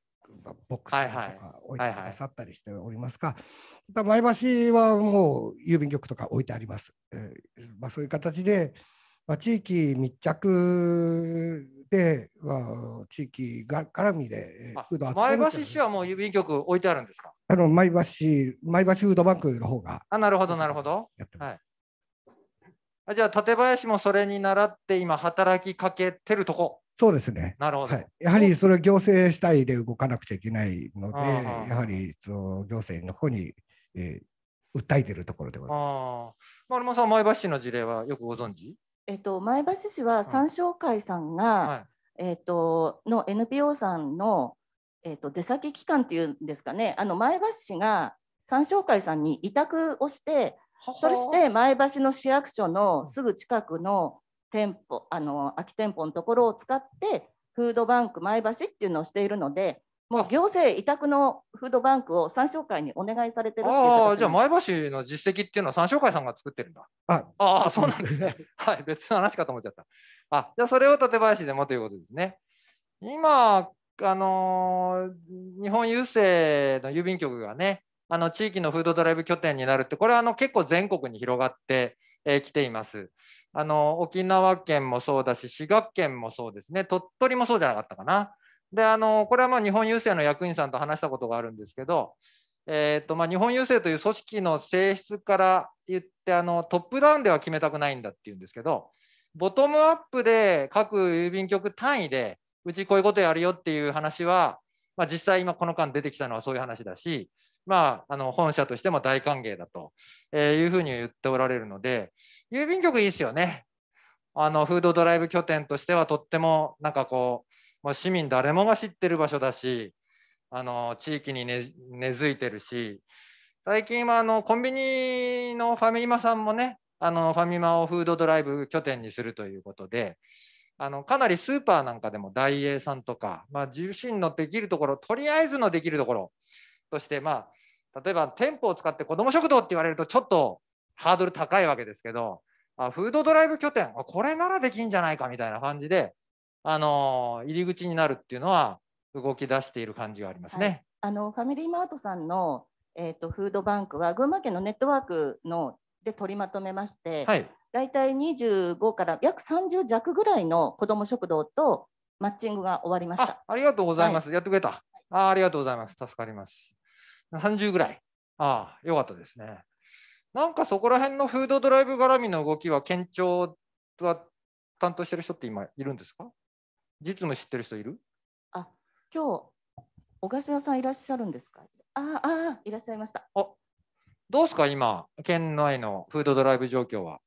ボックスとか置いてくださったりしておりますが、はいはい、前橋はもう郵便局とか置いてあります。えー、まあ、そういう形で、まあ、地域密着で、は地域が絡みで、えー、フード前橋市はもう郵便局置いてあるんですかあの前橋前橋フードバンクの方が。あなるほど、なるほど。はいじゃあ館林もそれに倣って今働きかけてるとこそうですね。なるほど、はい、やはりそれ行政主体で動かなくちゃいけないので、やはりその行政の方に、えー、訴えてるところでございます。丸間さん、前橋市の事例はよくご存知えっと、前橋市は三商会さんが、はい、えっと、の NPO さんの、えっと、出先機関っていうんですかね、あの前橋市が三商会さんに委託をして、そして前橋の市役所のすぐ近くの店舗あの空き店舗のところを使ってフードバンク前橋っていうのをしているのでもう行政委託のフードバンクを参照会にお願いされてるああじゃあ前橋の実績っていうのは参照会さんが作ってるんだ。ああそうなんですね。*laughs* はい、別の話かと思っちゃった。あじゃあそれを館林でもということですね。今あのー、日本郵政の郵便局がねあの地域のフードドライブ拠点になるってこれはあの結構全国に広がってき、えています。あの沖縄県もそうだし滋賀県もそうですね鳥取もそうじゃなかったかな。であのこれはまあ日本郵政の役員さんと話したことがあるんですけど、えーとまあ、日本郵政という組織の性質から言ってあのトップダウンでは決めたくないんだっていうんですけどボトムアップで各郵便局単位でうちこういうことやるよっていう話は、まあ、実際今この間出てきたのはそういう話だしまあ、あの本社としても大歓迎だと、えいうふうに言っておられるので、郵便局いいですよね。あのフードドライブ拠点としてはとってもなんかこう、もう市民誰もが知ってる場所だし、あの地域に根付いてるし、最近はあのコンビニのファミマさんもね、あのファミマをフードドライブ拠点にするということで、あのかなりスーパーなんかでもダイエーさんとか、まあ、自身のできるところ、とりあえずのできるところ、として、まあ、例えば店舗を使って子ども食堂って言われるとちょっとハードル高いわけですけど、あフードドライブ拠点、これならできんじゃないかみたいな感じで、あのー、入り口になるっていうのは動き出している感じがありますね。はい、あのファミリーマートさんの、えーと、フードバンクは群馬県のネットワークので取りまとめまして、はい、大体25から約30弱ぐらいの子ども食堂とマッチングが終わりました。ありがとうございます、はい、やってくれたあ。ありがとうございます。助かります。30ぐらい。ああ、よかったですね。なんかそこら辺のフードドライブ絡みの動きは、県庁は担当してる人って今いるんですか実務知ってる人いるあ、今日、小笠さんいらっしゃるんですかああ、ああ、いらっしゃいました。あ、どうですか今、県内のフードドライブ状況は。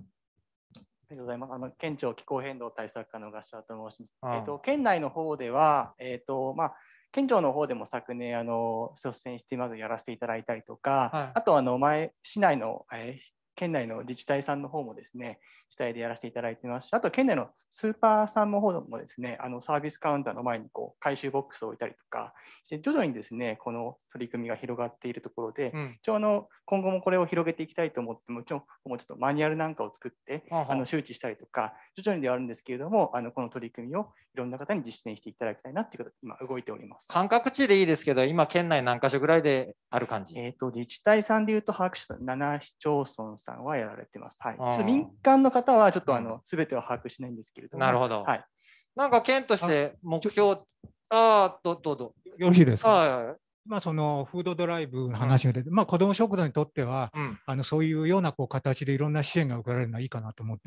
ありがとうございます。あの県庁気候変動対策課の合社と申します。えっ、ー、と県内の方ではえっ、ー、とまあ県庁の方でも昨年あの率先してまずやらせていただいたりとか、はい、あとあの前市内の、えー、県内の自治体さんの方もですね主体でやらせていただいてますし、あと県内のスーパーさんの方もですね、あのサービスカウンターの前にこう回収ボックスを置いたりとかして、徐々にですね、この取り組みが広がっているところで、うん、一応あの今後もこれを広げていきたいと思って、もちろんもうちょっとマニュアルなんかを作って、あの周知したりとか、徐々にではあるんですけれども、あのこの取り組みをいろんな方に実践していただきたいなということで、今動いております。感覚値でいいですけど、今県内何箇所ぐらいである感じ。えっ、ー、と自治体さんでいうと把握した7市町村さんはやられてます。はい。民間の方はちょっとあの全てを把握しないんですけれども。なるほど。はい。なんか県として目標ああどどうぞ。よろしいですか。はい。まあ、そのフードドライブの話が出て、うん、まあ、子ども食堂にとっては、うん、あのそういうようなこう形でいろんな支援が受けられるのはいいかなと思って、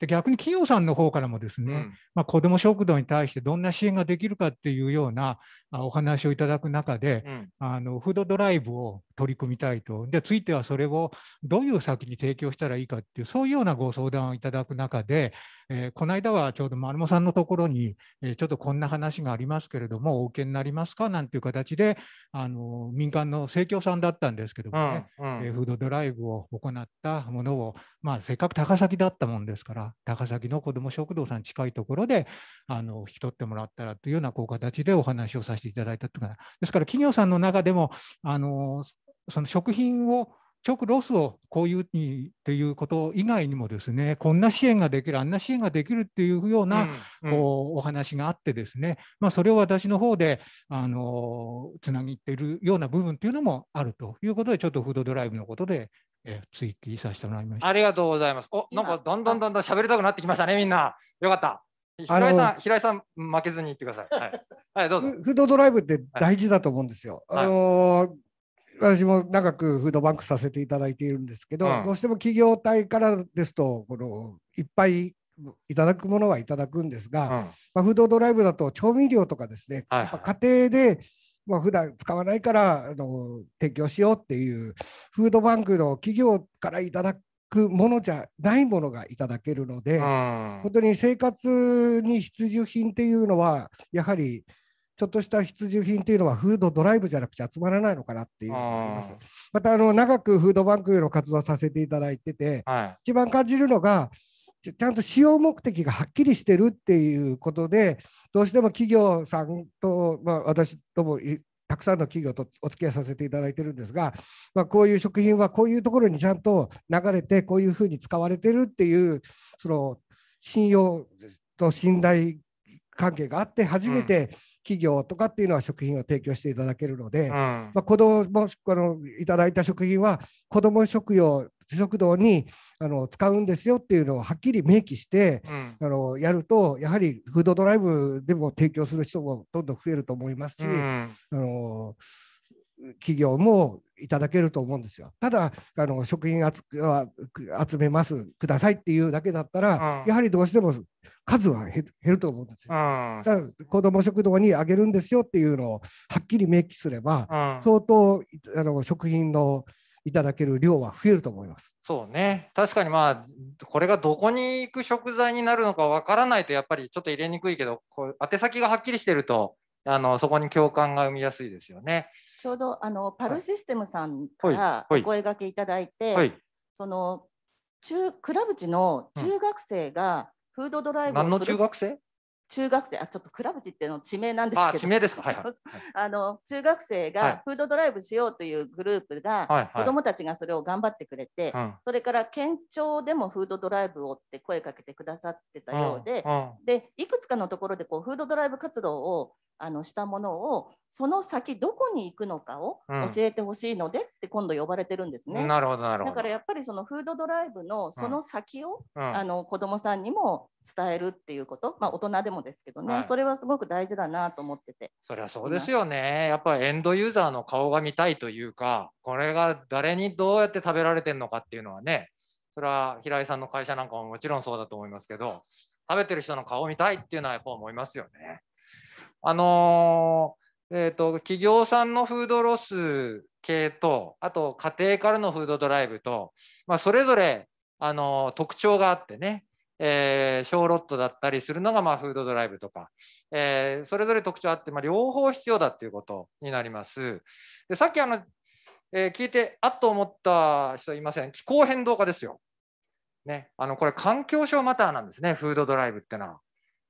で逆に企業さんの方からもですね、うん、まあ、子ども食堂に対してどんな支援ができるかっていうようなお話をいただく中で、あのフードドライブを取り組みたいと、でついてはそれをどういう先に提供したらいいかっていう、そういうようなご相談をいただく中で、えー、この間はちょうど丸茂さんのところに、えー、ちょっとこんな話がありますけれども、お受けになりますかなんていう形で、あの民間の生協さんだったんですけどもね、うんうん、フードドライブを行ったものを、まあ、せっかく高崎だったもんですから高崎の子ども食堂さん近いところであの引き取ってもらったらというようなこう形でお話をさせていただいたというかですから企業さんの中でもあのその食品を直ロスをこういうにっていうこと以外にもですねこんな支援ができるあんな支援ができるっていうような、うんうん、お話があってですね、まあ、それを私の方であのつなぎっているような部分っていうのもあるということでちょっとフードドライブのことで、えー、追記させてもらいましたありがとうございますおなんかどんどんどんどん喋りたくなってきましたねみんなよかった平井さん、平井さん、負けずに言ってください。はい、はい、どうぞ。フードドライブって大事だと思うんですよ。はい、あのー私も長くフードバンクさせていただいているんですけど、うん、どうしても企業体からですとこのいっぱいいただくものはいただくんですが、うん、まあ、フードドライブだと調味料とかですね、はいまあ、家庭でまあ普段使わないからあの提供しようっていうフードバンクの企業からいただくものじゃないものがいただけるので、うん、本当に生活に必需品っていうのはやはりちょっとした必需品というのはフードドライブじゃなくちゃ集まらないのかなっていうまたあの長くフードバンクの活動させていただいてて、はい、一番感じるのがちゃんと使用目的がはっきりしてるっていうことでどうしても企業さんと、まあ、私どもたくさんの企業とお付き合いさせていただいてるんですが、まあ、こういう食品はこういうところにちゃんと流れてこういうふうに使われてるっていうその信用と信頼関係があって初めて企業とかっていうのは食品を提供していただけるので、うん、まあ、子どもあのいただいた食品は子ども食用食堂にあの使うんですよっていうのをはっきり明記して、うん、あのやるとやはりフードドライブでも提供する人もどんどん増えると思いますし、うん、あの企業もいただけると思うんですよ。ただあの食品集めますくださいっていうだけだったら、うん、やはりどうしても数は減ると思うんですよ。うん、だから子ども食堂にあげるんですよっていうのをはっきり明記すれば、相当あの食品のいただける量は増えると思います。そうね。確かにまあこれがどこに行く食材になるのかわからないとやっぱりちょっと入れにくいけど、こう宛先がはっきりしてるとあのそこに共感が生みやすいですよね。ちょうどあのパルシステムさんからお声がけいただいて、はいはい、その中倉淵の中学生がフードドライブをする、何の中学生中学生あちょっとブ渕っての地名なんですけど地名ですか、はいあの中学生がフードドライブしようというグループが、はい子どもたちがそれを頑張ってくれて、それから県庁でもフードドライブをって声かけてくださってたようで、うんうん、でいくつかのところでこうフードドライブ活動をあのしたものをその先どこに行くのかを教えてほしいのでって今度呼ばれてるんですね。なるほどなるほどだからやっぱりそのフードドライブのその先を、うん、あの子どもさんにも伝えるっていうこと、まあ、大人でもですけどね、はい、それはすごく大事だなと思っててそりゃそうですよねやっぱエンドユーザーの顔が見たいというかこれが誰にどうやって食べられてるのかっていうのはねそれは平井さんの会社なんかももちろんそうだと思いますけど食べてる人の顔を見たいっていうのはやっぱ思いますよね。あのーえーと、企業さんのフードロス系とあと家庭からのフードドライブと、まあ、それぞれあの特徴があってね、えー、小ロットだったりするのが、まあ、フードドライブとか、えー、それぞれ特徴あって、まあ、両方必要だっていうことになります。でさっきあの、えー、聞いてあっと思った人いません気候変動化ですよ。ね、あのこれ環境省マターなんですねフードドライブってのは。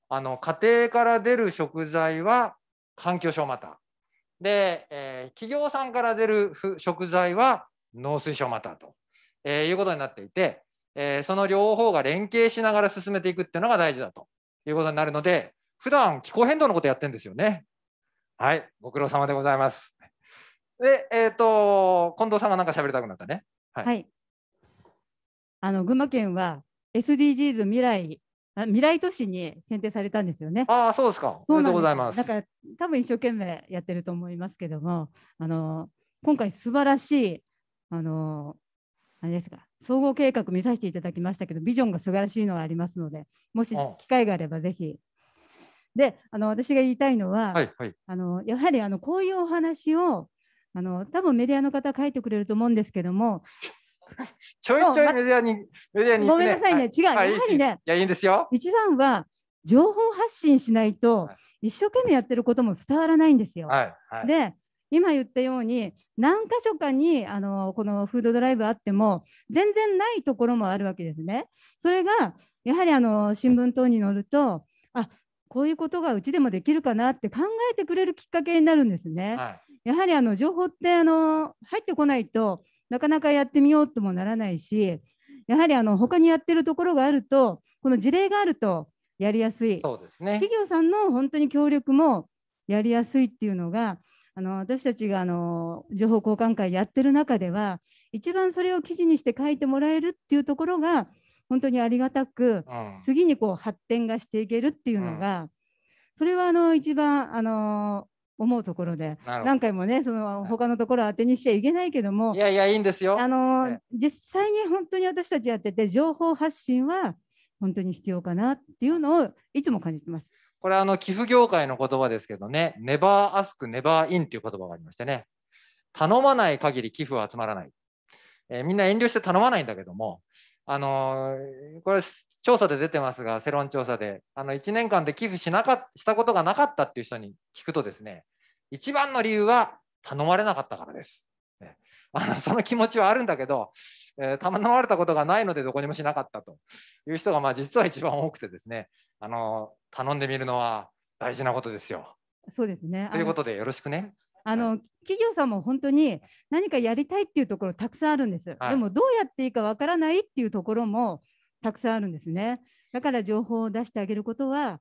あの家庭から出る食材は環境省またで、えー、企業さんから出る食材は農水省またと、えー、いうことになっていて、えー、その両方が連携しながら進めていくっていうのが大事だということになるので、普段気候変動のことやってんですよね。はい、ご苦労様でございます。で、えっ、ー、と、近藤さんがなんか喋りたくなったね。はい。はい、あの群馬県は SDGs 未来未来都市に選定されたんですよね。ああ、そうですか。おめでとうございます。だから多分一生懸命やってると思いますけども、あの今回素晴らしいあのあれですか総合計画見させていただきましたけど、ビジョンが素晴らしいのがありますので、もし機会があればぜひ。で、あの私が言いたいのは、はいはい、あのやはりあのこういうお話をあの多分メディアの方書いてくれると思うんですけども *laughs* ちょいちょいメディアに、メディアに、ね、ごめんなさいね、違う、やはりね、いや、いいんですよ。一番は、情報発信しないと、一生懸命やってることも伝わらないんですよ。はいはい、で、今言ったように何箇所かにあのこのフードドライブあっても全然ないところもあるわけですね。それがやはりあの新聞等に載るとあこういうことがうちでもできるかなって考えてくれるきっかけになるんですね。はい、やはりあの情報ってあの入ってこないとなかなかやってみようともならないしやはりあの他にやってるところがあるとこの事例があるとやりやすいそうですね企業さんの本当に協力もやりやすいっていうのがあの私たちがあの情報交換会やってる中では一番それを記事にして書いてもらえるっていうところが本当にありがたく、うん、次にこう発展がしていけるっていうのが、うん、それはあの一番あの思うところで何回もねその他のところ当てにしちゃいけないけどもいやいやいいんですよあの、ね、実際に本当に私たちやってて情報発信は本当に必要かなっていうのをいつも感じてます。これあの寄付業界の言葉ですけどね、ネバーアスクネバーインという言葉がありましてね、頼まない限り寄付は集まらない。えー、みんな遠慮して頼まないんだけども、あのこれ調査で出てますが世論調査であの1年間で寄付しなかしたことがなかったっていう人に聞くとですね一番の理由は頼まれなかったからです。ね、*laughs* あのその気持ちはあるんだけど、えー、頼まれたことがないのでどこにもしなかったという人が、まあ、実は一番多くてですねあの頼んでみるのは大事なことですよ。そうですね。ということでよろしくね。あの、はい、企業さんも本当に何かやりたいっていうところたくさんあるんです、はい、でもどうやっていいかわからないっていうところもたくさんあるんですねだから情報を出してあげることは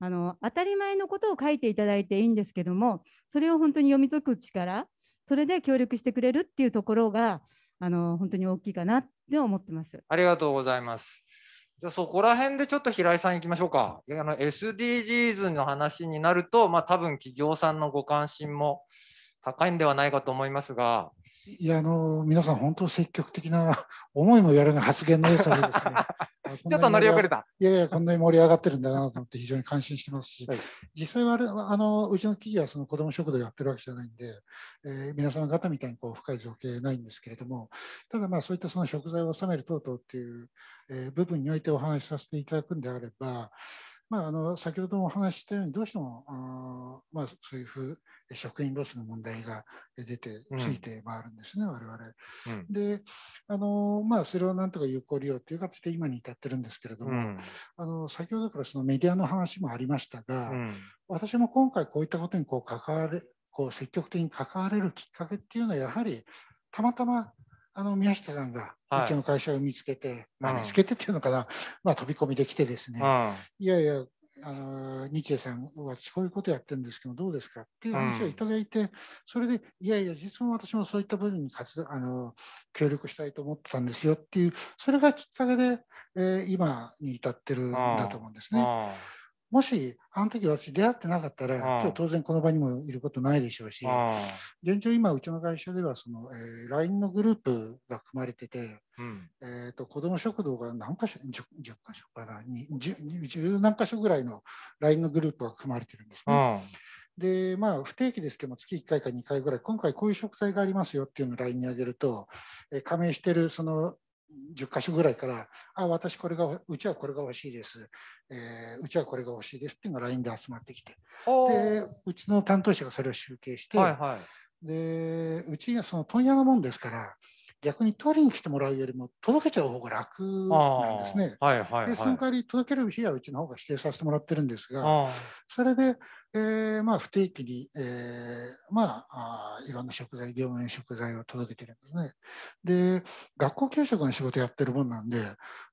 あの当たり前のことを書いていただいていいんですけどもそれを本当に読み解く力それで協力してくれるっていうところがあの本当に大きいかなって思ってますありがとうございますじゃそこら辺でちょっと平井さんいきましょうか。あの SDGs の話になると、まあ、多分企業さんのご関心も高いんではないかと思いますが、いや、あの、皆さん本当積極的な *laughs* 思いもやらない発言の良さでですね。*laughs* ちょっと乗り遅れた。いやいや、こんなに盛り上がってるんだなと思って非常に感心してますし、はい、実際はあのうちの企業はその子ども食堂やってるわけじゃないんで、えー、皆様方みたいにこう深い造形ないんですけれども、ただまあそういったその食材を収める等々っていう、えー、部分においてお話しさせていただくんであれば、まあ、あの先ほどもお話ししたようにどうしてもあ、まあ、そういうふう食品ロスの問題が出てついて回るんですね、うん、我々。うん、であの、まあ、それをなんとか有効利用という形で今に至ってるんですけれども、うん、あの先ほどからそのメディアの話もありましたが、うん、私も今回こういったことにこう関われこう積極的に関われるきっかけっていうのはやはりたまたまあの宮下さんがうちの会社を見つけて、はい、まあ、見つけてっていうのかな、うん、まあ、飛び込みできてですね、うん、いやいや、あの日英さん、私こういうことやってるんですけど、どうですかっていう話をいただいて、うん、それで、いやいや、実は私もそういった部分に活あの協力したいと思ってたんですよっていう、それがきっかけで、えー、今に至ってるんだと思うんですね。もし、あの時私出会ってなかったら、今日当然この場にもいることないでしょうし、現状今、うちの会社では、その、えー、LINE のグループが組まれてて、うん、えっ、と、子供食堂が何箇所、10, 10箇所かな、10何箇所ぐらいの LINE のグループが組まれてるんですね。で、まあ、不定期ですけども、月1回か2回ぐらい、今回こういう食材がありますよっていうのを LINE に上げると、え加盟してるその10箇所ぐらいから、あ、私これが、うちはこれが欲しいです、えー、うちはこれが欲しいですっていうのが LINE で集まってきて、で、うちの担当者がそれを集計して、はいはい、で、うちはその問屋のもんですから、逆に取りに来てもらうよりも届けちゃう方が楽なんですね。はいはいはい、でその代わり届ける日はうちの方が指定させてもらってるんですがそれで、えー、まあ、不定期に、えー、まあ、いろんな食材業務用食材を届けてるんですね。で学校給食の仕事やってるもんなんで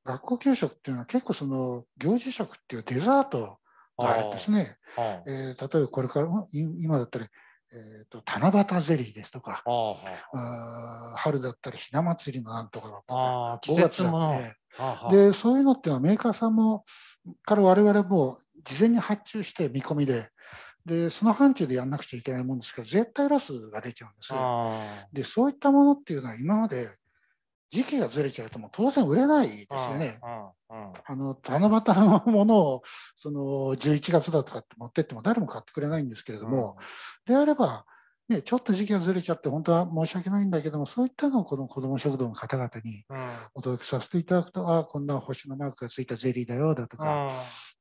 学校給食っていうのは結構その行事食っていうデザートがあるんですね。えー、例えばこれから今だったらえーと、七夕ゼリーですとかあ春だったりひな祭りのなんとかだとか季もの、でそういうのっていうのはメーカーさんもから我々も事前に発注して見込みででその範疇でやんなくちゃいけないもんですけど絶対ロスが出ちゃうんですよ。でそういったものっていうのは今まで時期がずれちゃうともう当然売れないですよね。あの七夕のものをその11月だとかって持ってっても誰も買ってくれないんですけれども、うん、であれば、ね、ちょっと時期がずれちゃって本当は申し訳ないんだけどもそういったのをこの子ども食堂の方々にお届けさせていただくと、うん、ああこんな星のマークがついたゼリーだよだとか、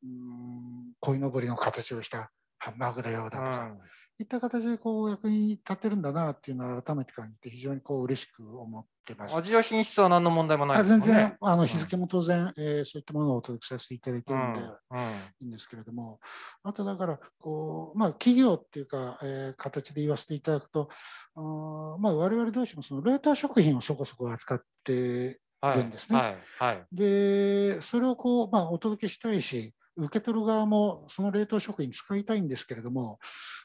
うん、うんのぼりの形をしたハンバーグだよだとか。うんいった形でこう役に立てるんだなっていうのは改めて感じて非常にこう嬉しく思ってます。味は品質は何の問題もないですね。全然あの日付も当然、うん、えー、そういったものをお届けさせていただいてるんで、うんいいんですけれどもあとだからこう、まあ、企業っていうか、えー、形で言わせていただくとあ、まあ、我々同士もその冷凍食品をそこそこ扱ってるんですね。はいはいはい、でそれをこう、まあ、お届けしたいし受け取る側もその冷凍食品使いたいんですけれども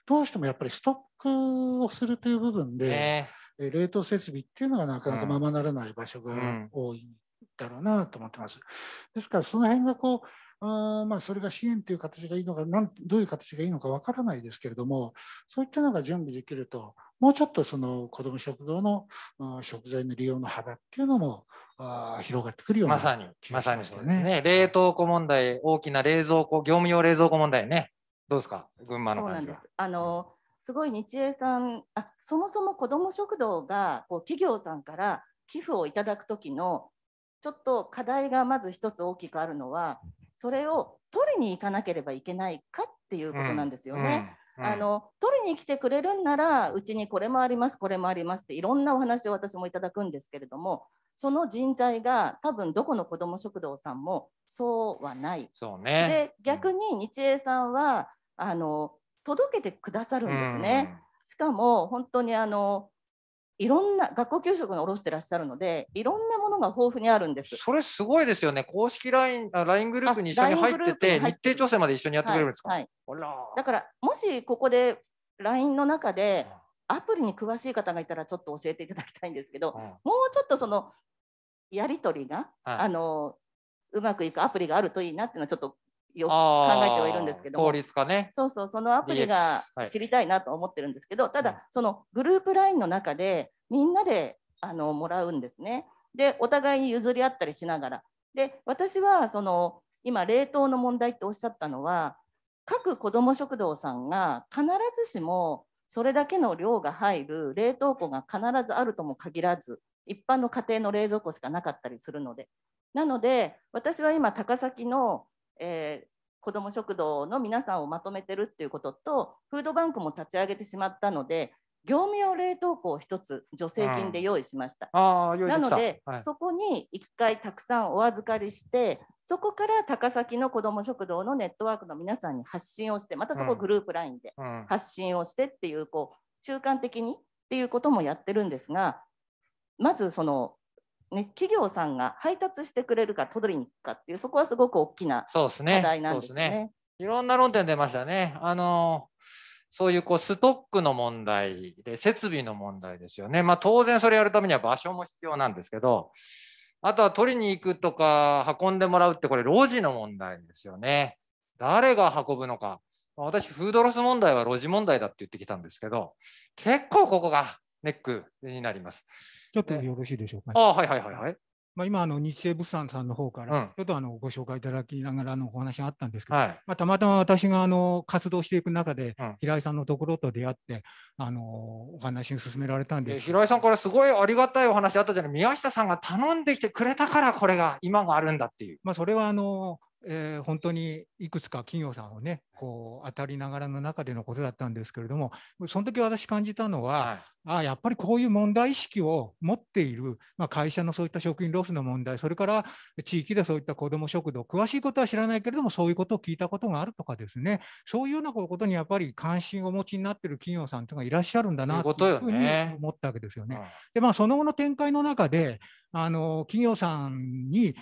どうしてもやっぱりストックをするという部分で、えー、冷凍設備っていうのがなかなかままならない場所が多いんだろうなと思ってます。ですからその辺がこうあまあ、それが支援という形がいいのかなんどういう形がいいのかわからないですけれどもそういったのが準備できるともうちょっとその子ども食堂の食材の利用の幅っていうのもあ広がってくるような、ね、まさに、まさにそうですね。冷凍庫問題、大きな冷蔵庫、業務用冷蔵庫問題ね。どうですか、群馬のそうなんです。あの、すごい日英さん、あ、そもそも子ども食堂が、こう企業さんから寄付をいただく時の。ちょっと課題がまず一つ大きくあるのは、それを取りに行かなければいけないかっていうことなんですよね。うんうん、あの取りに来てくれるんならうちにこれもありますこれもありますっていろんなお話を私もいただくんですけれどもその人材が多分どこの子ども食堂さんもそうはない。そうね、で逆に日英さんはあの届けてくださるんですね。しかも本当にあのいろんな学校給食に卸してらっしゃるので、いろんなものが豊富にあるんです。それすごいですよね。公式ライン、ライングループに一緒に入ってて、日程調整まで一緒にやってくれるんですか。はいはい、だから、もしここで LINE の中で、アプリに詳しい方がいたらちょっと教えていただきたいんですけど、もうちょっとそのやり取りが、はい、あのうまくいくアプリがあるといいなっていうのはちょっとよく考えてはいるんですけど効率化ねそうそうそのアプリが知りたいなと思ってるんですけど、ただそのグループ LINE の中でみんなであのもらうんですねでお互いに譲り合ったりしながらで私はその今冷凍の問題っておっしゃったのは各子ども食堂さんが必ずしもそれだけの量が入る冷凍庫が必ずあるとも限らず一般の家庭の冷蔵庫しかなかったりするのでなので私は今高崎の、えー、子ども食堂の皆さんをまとめてるっていうこととフードバンクも立ち上げてしまったので業務用冷凍庫を1つ助成金で用意しました。うん、したなので、はい、そこに1回たくさんお預かりしてそこから高崎の子ども食堂のネットワークの皆さんに発信をしてまたそこグループ LINE で発信をしてっていう、うん、こう中間的にっていうこともやってるんですがまずその、ね、企業さんが配達してくれるか取りに行くかっていうそこはすごく大きな課題なんですね。すねすねいろんな論点出ましたね。あのそういうこうストックの問題で設備の問題ですよね。まあ、当然それやるためには場所も必要なんですけど、あとは取りに行くとか運んでもらうってこれ路地の問題ですよね。誰が運ぶのか。私、フードロス問題は路地問題だって言ってきたんですけど、結構ここがネックになります。ちょっとよろしいでしょうか、ね、あはいはいはいはい。まあ、今あの日生物産さんの方から、ちょっとあのご紹介いただきながらのお話があったんですけど、まあ、たまたま私があの活動していく中で、平井さんのところと出会って、あのお話を進められたんです平井さんからすごいありがたいお話あったじゃない宮下さんが頼んできてくれたからこれが今があるんだっていう。まあ、それはあのえ本当にいくつか企業さんをねこう当たりながらの中でのことだったんですけれどもその時私感じたのは、はい、あやっぱりこういう問題意識を持っている、まあ、会社のそういった食品ロスの問題それから地域でそういった子ども食堂詳しいことは知らないけれどもそういうことを聞いたことがあるとかですねそういうようなことにやっぱり関心をお持ちになっている企業さんというのがいらっしゃるんだなというふうに思ったわけですよね。ねでまあ、その後の展開の中であの企業さんに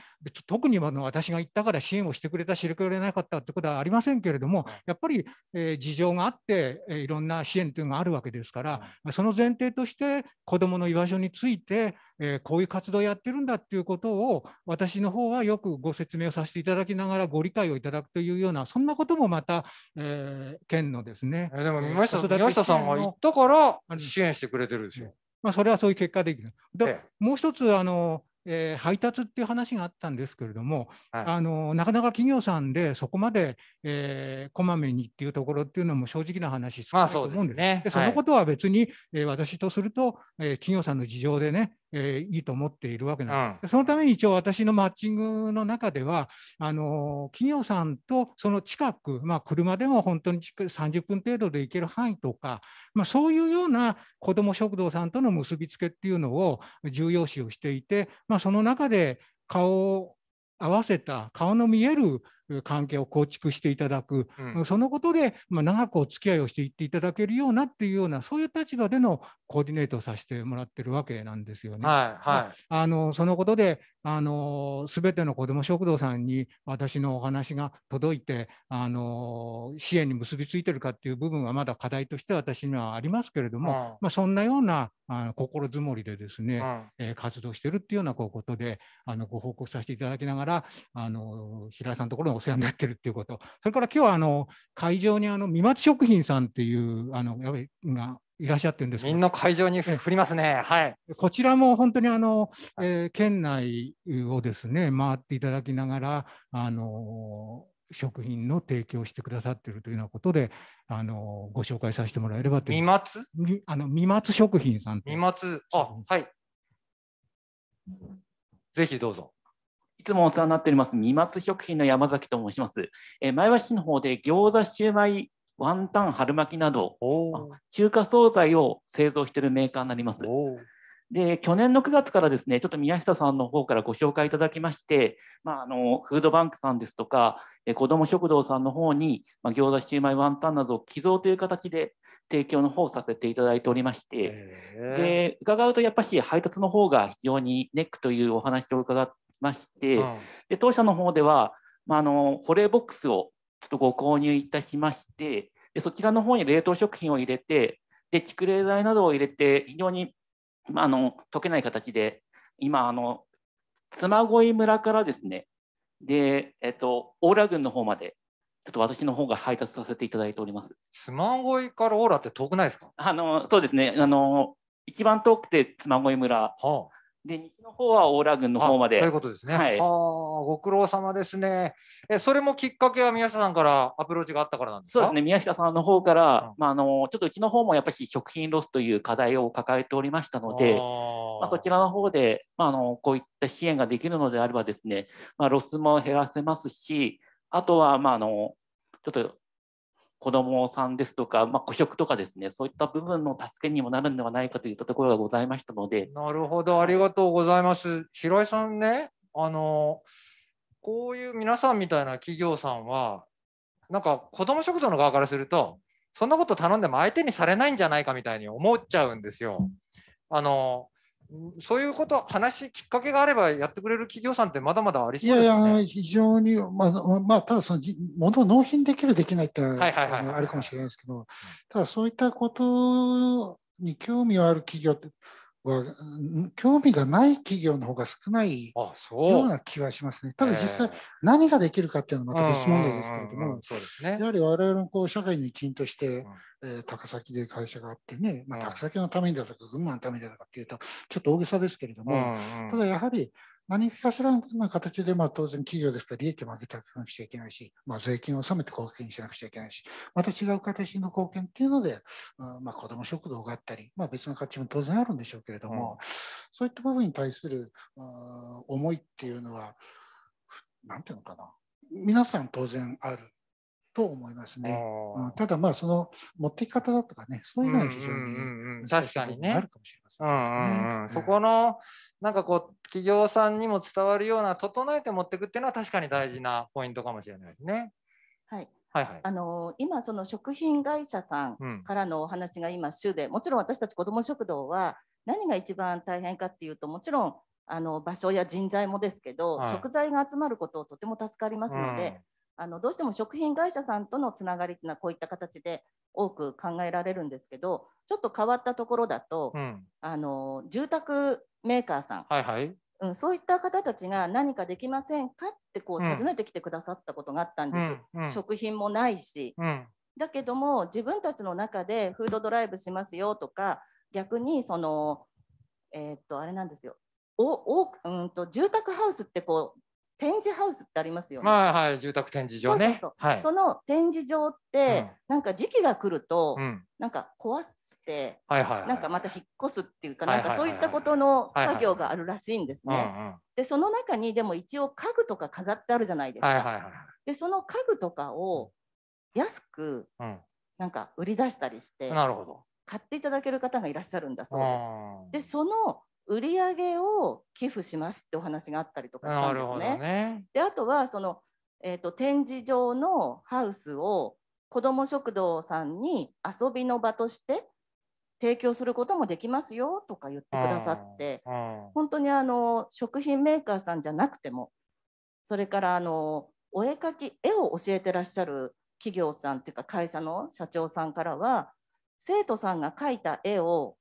特にあの私が言ったから支援をしてくれた知りくれなかったってことはありませんけれどもやっぱり、えー、事情があって、えー、いろんな支援というのがあるわけですから、その前提として子どもの居場所について、えー、こういう活動をやってるんだっていうことを私の方はよくご説明をさせていただきながらご理解をいただくというようなそんなこともまた、えー、県のですね、でも宮下宮下さんが言ったから支援してくれてるんですよ。まあ、それはそういう結果できる。で、ええ、もう一つあのえー、配達っていう話があったんですけれども、はい、あのなかなか企業さんでそこまで、えー、こまめにっていうところっていうのも正直な話少ないと思うんですまあそですね、でそのことは別に、えー、私とすると、え企業さんの事情でね、えー、いいと思っているわけなんです、うん、そのために一応私のマッチングの中ではあの企業さんとその近く、まあ、車でも本当に30分程度で行ける範囲とか、まあ、そういうような子ども食堂さんとの結びつけっていうのを重要視をしていて、まあ、その中で顔を合わせた顔の見える関係を構築していただく、うん、そのことで、ま長くお付き合いをしていっていただけるようなっていうようなそういう立場でのコーディネートをさせてもらってるわけなんですよね。はいはい、あのそのことであの全ての子ども食堂さんに私のお話が届いてあの支援に結びついてるかっていう部分はまだ課題として私にはありますけれども、うん、まあ、そんなようなあの心づもりでですね、うん、えー、活動してるっていうようなことであのご報告させていただきながらあの平井さんのところの世話になってるっていうこと、それから今日はあの会場にあの三松食品さんっていうあのやべがいらっしゃってるんですみんな会場に振りますね、はい、こちらも本当にあの、えー、県内をですね回っていただきながら、あの食品の提供してくださっているというようなことで、あのご紹介させてもらえればという。三松あの三松食品さん。三松、あはい。ぜひどうぞ。いつもお世話になっております、三松食品の山崎と申します。え前橋市の方で餃子、シューマイ、ワンタン、春巻きなど、中華惣菜を製造しているメーカーになります。で去年の9月からですねちょっと宮下さんの方からご紹介いただきまして、まあ、あのフードバンクさんですとか子ども食堂さんの方に、まあ、餃子シューマイワンタンなどを寄贈という形で提供の方をさせていただいておりましてで伺うとやっぱし配達の方が非常にネックというお話を伺っまして、うん、で当社の方では、まあ、あの保冷ボックスをちょっとご購入いたしましてでそちらの方に冷凍食品を入れてで蓄冷剤などを入れて非常に、まあ、あの溶けない形で今あの嬬恋村からですねで、えっと、オーラ郡の方までちょっと私の方が配達させていただいております。嬬恋からオーラって遠くないですかあのそうですねあの一番遠くて嬬恋村、はあ、で西の方はオーラ軍の方まで。そういうことですね。はい、ああご苦労様ですね。えそれもきっかけは宮下さんからアプローチがあったからなんですそうですね。宮下さんの方から、うん、まああのちょっとうちの方もやっぱり食品ロスという課題を抱えておりましたので、あまあそちらの方でまああのこういった支援ができるのであればですね、まあロスも減らせますし、あとはまああのちょっと子どもさんですとか、まあ、孤食とかですねそういった部分の助けにもなるんではないかといったところがございましたのでなるほどありがとうございます平井さんねあのこういう皆さんみたいな企業さんはなんか子ども食堂の側からするとそんなこと頼んでも相手にされないんじゃないかみたいに思っちゃうんですよ。あのそういうこと、話、きっかけがあればやってくれる企業さんってまだまだありそうです、ね、いやいや、非常に、まあ、まあ、ただその、ものを納品できる、できないって、あるかもしれないですけど、ただそういったことに興味はある企業って、は興味がない企業の方が少ないような気はしますね。ただ実際、何ができるかっていうのはまた別問題ですけれども、やはり我々のこう社会の一員として、うん、えー、高崎で会社があってね、まあ、高崎のためにだとか群馬のためにだとかっていうとちょっと大げさですけれども、うんうん、ただやはり何かしらの形で、まあ、当然企業ですから利益を上げていかなくちゃいけないし、まあ、税金を納めて貢献しなくちゃいけないし、また違う形の貢献っていうので、うんまあ、子ども食堂があったり、まあ、別の形も当然あるんでしょうけれども、うん、そういった部分に対する、うん、思いっていうのは、なんていうのかな、皆さん当然あると思いますね。ただまあその持っていき方だとかねそういうのは非常に、うん、確かにねあるかもしれません、そこのなんかこう企業さんにも伝わるような整えて持っていくっていうのは確かに大事なポイントかもしれないですね。はいはいはい、あの今その食品会社さんからのお話が今主で、もちろん私たち子ども食堂は何が一番大変かっていうともちろんあの場所や人材もですけど、はい、食材が集まることをとても助かりますので、あのどうしても食品会社さんとのつながりっていうのはこういった形で多く考えられるんですけどちょっと変わったところだと、うん、あの住宅メーカーさん、はいはい、うん、そういった方たちが何かできませんかってこう尋ねてきてくださったことがあったんです、うんうん、食品もないし、うん、だけども自分たちの中でフードドライブしますよとか逆にそのえー、っとあれなんですよおおうんと住宅ハウスってこう展示ハウスってありますよね。まあ、はい、住宅展示場ね。そうはい、その展示場って、うん、なんか時期が来ると、うん、なんか壊して、はいはい、はい、なんかまた引っ越すっていうか、なんかそういったことの作業があるらしいんですね。で、その中にでも一応家具とか飾ってあるじゃないですか。はいはいはい、で、その家具とかを安く、うん、なんか売り出したりして、なるほど。買っていただける方がいらっしゃるんだそうです。で、その売り上げを寄付しますってお話があったりとかしたんですね。ねであとはその、えーと、展示場のハウスを子ども食堂さんに遊びの場として提供することもできますよとか言ってくださって、うんうん、本当にあの食品メーカーさんじゃなくてもそれからあのお絵描き絵を教えてらっしゃる企業さんっていうか会社の社長さんからは生徒さんが描いた絵を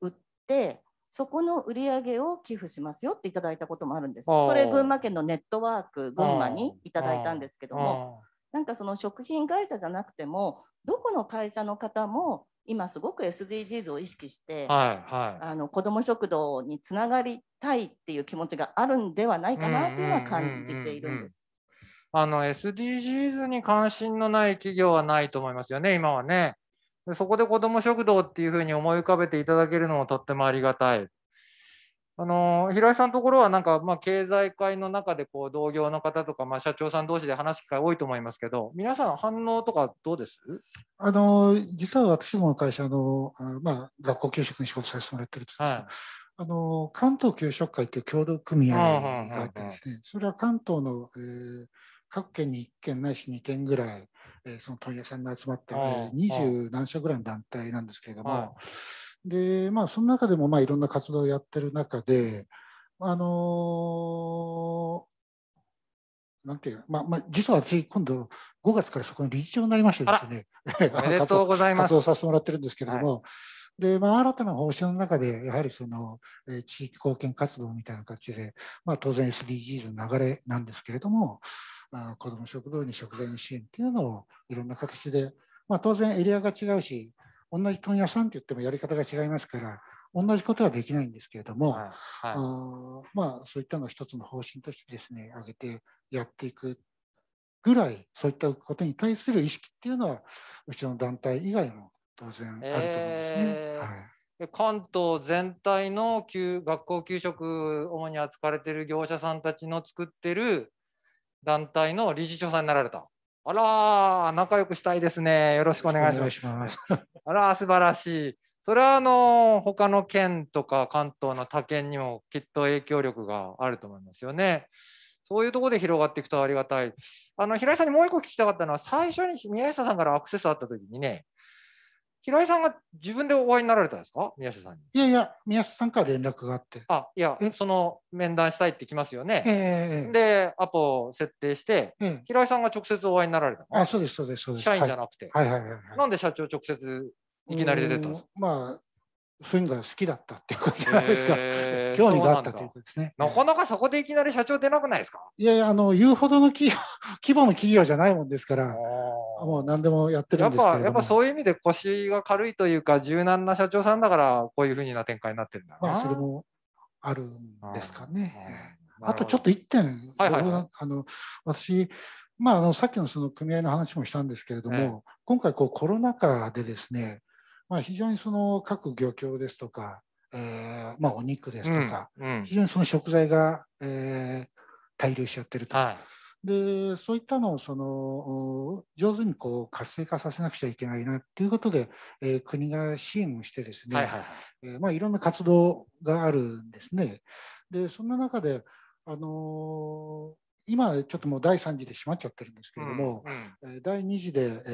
売ってそこの売り上げを寄付しますよっていただいたこともあるんですそれ群馬県のネットワーク群馬にいただいたんですけどもなんかその食品会社じゃなくてもどこの会社の方も今すごく SDGs を意識して、はいはい、あの子ども食堂につながりたいっていう気持ちがあるんではないかなというのは感じているんです。あの SDGs に関心のない企業はないと思いますよね、今はね。でそこで子ども食堂っていうふうに思い浮かべていただけるのもとってもありがたい。あの平井さんのところはなんか、まあ、経済界の中でこう同業の方とか、まあ、社長さん同士で話す機会多いと思いますけど皆さん反応とかどうですあの実は私どもの会社の、まあ、学校給食に仕事させてもらってるんですけど、はい、あの関東給食会ていう協同組合があってですねそれは関東の、えー、各県に1県ないし2県ぐらいえその問屋さんが集まって、二十何社ぐらいの団体なんですけれども、でまあ、その中でもまあいろんな活動をやってる中で、あのー、なんていうまあまあ、実は私、今度、5月からそこの理事長になりましてですね、おめでとうございます。*laughs* 活動させてもらってるんですけれども、はいで、まあ、新たな方針の中で、やはりその、え地域貢献活動みたいな形で、まあ、当然 SDGs の流れなんですけれども、あ子ども食堂に食前支援っていうのをいろんな形で、まあ、当然エリアが違うし、同じ問屋さんって言ってもやり方が違いますから、同じことはできないんですけれども、はいはい、まあ、そういったのを一つの方針としてですね、挙げてやっていくぐらい、そういったことに対する意識っていうのは、うちの団体以外も当然あると思うんですね。えー、はい関東全体の給学校給食主に扱われている業者さんたちの作ってる団体の理事長さんになられた。あら仲良くしたいですね。よろしくお願いします。ます *laughs* あら素晴らしい。それはあの他の県とか関東の他県にもきっと影響力があると思いますよね。そういうとこで広がっていくとありがたい。あの平井さんにもう一個聞きたかったのは最初に宮下さんからアクセスあった時にね平井さんが自分でお会いになられたんですか宮下さんに。いやいや、宮下さんから連絡があって。あ、いや、その面談したいってきますよね。えー、で、アポを設定して、えー、平井さんが直接お会いになられたあ、そうです、そうです、そうです。社員じゃなくて。はい、はい、はいはいなんで社長直接いきなり出てたんですかまあ、そういうのが好きだったっていうことじゃないですか。え興味があったということですね。なかなかそこでいきなり社長出なくないですかいやいや、あの言うほどの企業 *laughs* 規模の企業じゃないもんですから、もう何でもやってるんですけどやっぱそういう意味で腰が軽いというか、柔軟な社長さんだから、こういうふうな展開になってるんだまあ、それもあるんですかね。あとちょっと1点、はいはいはい、あの私、まあ、あのさっきのその組合の話もしたんですけれども、今回こうコロナ禍でですね、まあ、非常にその各漁協ですとかえーまあ、お肉ですとか、うんうん、非常にその食材が、えー、滞留しちゃってると、はい、でそういったのをその上手にこう活性化させなくちゃいけないなということで、えー、国が支援をしてですね、はいえまあ、いろんな活動があるんですね。でそんな中で、あの今ちょっともう第3次で閉まっちゃってるんですけれども、うんうん、第2次で、え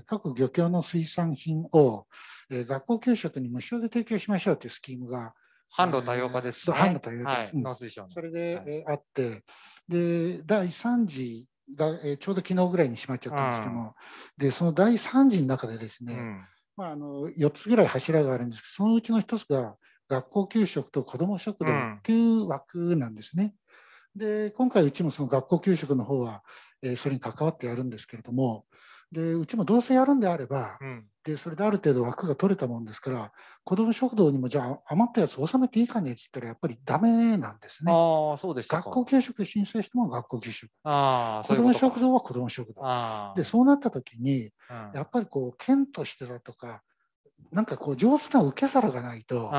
ー、各漁協の水産品を、えー、学校給食に無償で提供しましょうというスキームが販路多様化です、ね、販路多様化、はいうん、それで、はい、えー、あってで第3次が、えー、ちょうど昨日ぐらいに閉まっちゃったんですけども、うん、でその第3次の中でですね、うん、まあ、あの4つぐらい柱があるんですけどそのうちの1つが学校給食と子ども食堂っていう枠なんですね。で今回うちもその学校給食の方は、えー、それに関わってやるんですけれどもでうちもどうせやるんであれば、うん、でそれである程度枠が取れたもんですから子ども食堂にもじゃあ余ったやつ納めていいかねって言ったらやっぱりダメなんですね。あそうです学校給食申請しても学校給食あ子ども食堂は子ども食堂でそうなった時に、うん、やっぱりこう県としてだとかなんかこう上手な受け皿がないと、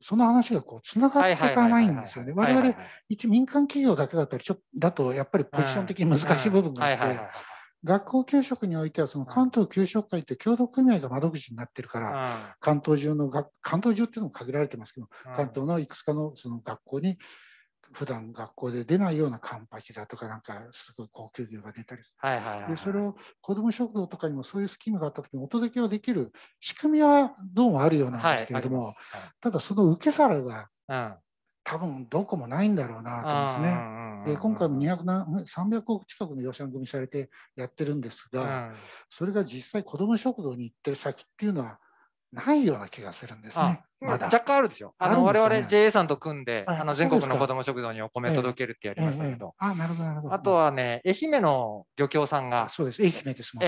その話がこうつながっていかないんですよね。我々、一民間企業だけだと、ちょっと、だとやっぱりポジション的に難しい部分があって、学校給食においてはその関東給食会って共同組合が窓口になってるから、関東中の関東中っていうのも限られてますけど、関東のいくつかのその学校に普段学校で出ないようなカンパチだとかなんかすごい高級魚が出たりする、はいはいはい、でそれを子ども食堂とかにもそういうスキームがあった時にお届けはできる仕組みはどうもあるようなんですけれども、はいはい、ただその受け皿が、うん、多分どこもないんだろうなと思うんですね。で今回も200何300億近くの予算組みされてやってるんですが、うん、それが実際子ども食堂に行ってる先っていうのはないような気がするんですね。まだ若干あるでしょ。あの、ね、我々 JA さんと組んで、あの全国の子ども食堂にお米届けるってやりましたけど、あなるほどなるほど。あとはね、愛媛の漁協さんが、そうです、愛媛です、ま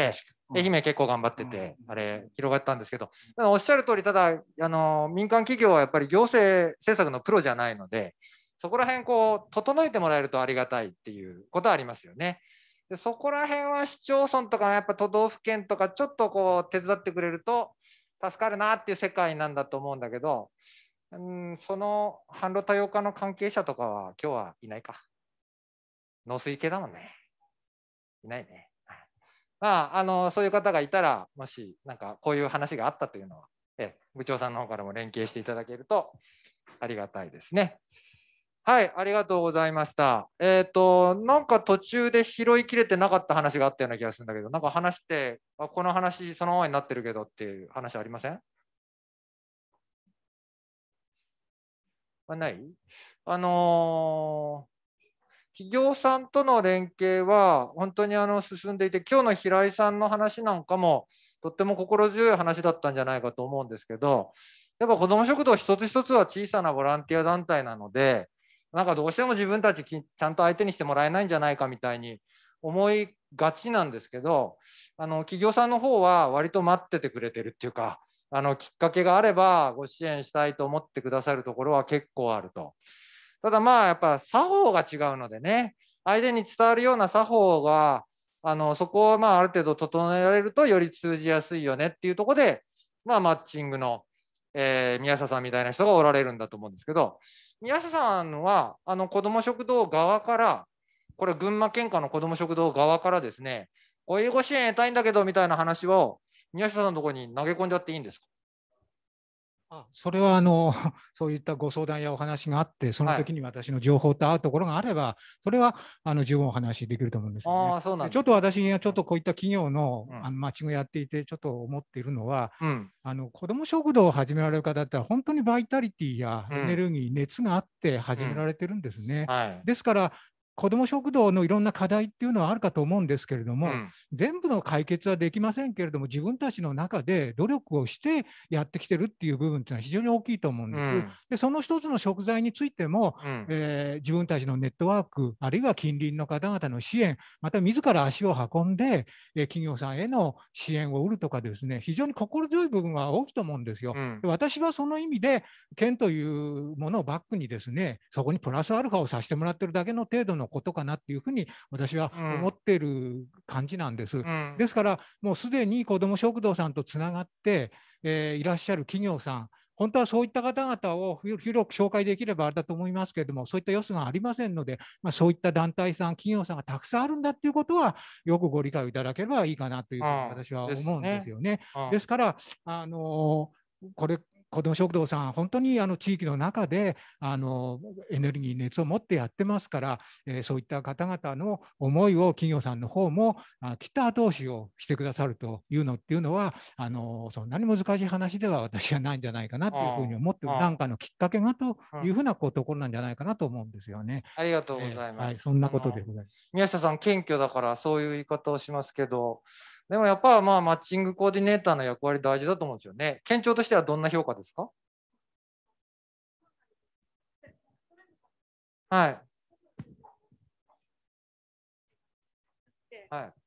愛媛結構頑張ってて、あれ、広がったんですけど、おっしゃる通り、ただ、あの民間企業はやっぱり行政政策のプロじゃないので、そこら辺こう、整えてもらえるとありがたいっていうことはありますよね。でそこら辺は市町村とかやっぱ都道府県とかちょっとこう手伝ってくれると助かるなっていう世界なんだと思うんだけど、うん、その販路多様化の関係者とかは今日はいないか。農水系だもんね。いないね。まあ、あのそういう方がいたら、もしなんかこういう話があったというのは、え部長さんの方からも連携していただけるとありがたいですね。はい、ありがとうございました。えっ、ー、と、なんか途中で拾いきれてなかった話があったような気がするんだけど、なんか話して、あこの話そのままになってるけどっていう話ありませんあないあのー、企業さんとの連携は本当にあの進んでいて今日の平井さんの話なんかもとっても心強い話だったんじゃないかと思うんですけどやっぱ子ども食堂一つ一つは小さなボランティア団体なのでなんかどうしても自分たちちゃんと相手にしてもらえないんじゃないかみたいに思いがちなんですけどあの企業さんの方は割と待っててくれてるっていうかあのきっかけがあればご支援したいと思ってくださるところは結構あると。ただまあやっぱ作法が違うのでね相手に伝わるような作法があのそこをまあある程度整えられるとより通じやすいよねっていうとこで、まあ、マッチングの、えー、宮下さんみたいな人がおられるんだと思うんですけど宮下さんはあの子ども食堂側から、これ、群馬県下の子ども食堂側からですね、お英語支援得たいんだけどみたいな話を、宮下さんのところに投げ込んじゃっていいんですかあそれはあの *laughs* そういったご相談やお話があってその時に私の情報と合うところがあれば、はい、それはあの十分お話しできると思うんですよ、ね、ちょっと私がちょっとこういった企業の,、あのマッチングやっていてちょっと思っているのは、うん、あの子ども食堂を始められる方って本当にバイタリティやエネルギー、うん、熱があって始められてるんですね、うんはい、ですから子ども食堂のいろんな課題っていうのはあるかと思うんですけれども、うん、全部の解決はできませんけれども自分たちの中で努力をしてやってきてるっていう部分っていうのは非常に大きいと思うんです、うん、でその一つの食材についても、うん、えー、自分たちのネットワークあるいは近隣の方々の支援また自ら足を運んで、えー、企業さんへの支援を売るとかですね非常に心強い部分は大きいと思うんですよ。で私はその意味で県というものをバックにですねそこにプラスアルファをさせてもらってるだけの程度ののことかなっていうふうに私は思ってる感じなんです。うん、ですからもうすでに子ども食堂さんとつながって、えー、いらっしゃる企業さん本当はそういった方々を広く紹介できればあれだと思いますけれども、そういった様子がありませんので、まあ、そういった団体さん、企業さんがたくさんあるんだっていうことは、よくご理解をいただければいいかなというふうに私は思うんですよね。ですねですから、あのこれ子ども食堂さん、本当にあの地域の中であのエネルギー、熱を持ってやってますから、えー、そういった方々の思いを企業さんの方もあきっと後押しをしてくださるというのっていうのはあの、そんなに難しい話では私はないんじゃないかなというふうに思って、なんかのきっかけがというふうなこうところなんじゃないかなと思うんですよね。ありがとうございます。えーはい、そんなことでございます。宮下さん、謙虚だからそういう言い方をしますけど、でもやっぱまあマッチングコーディネーターの役割大事だと思うんですよね。県庁としてはどんな評価ですかはい。はい。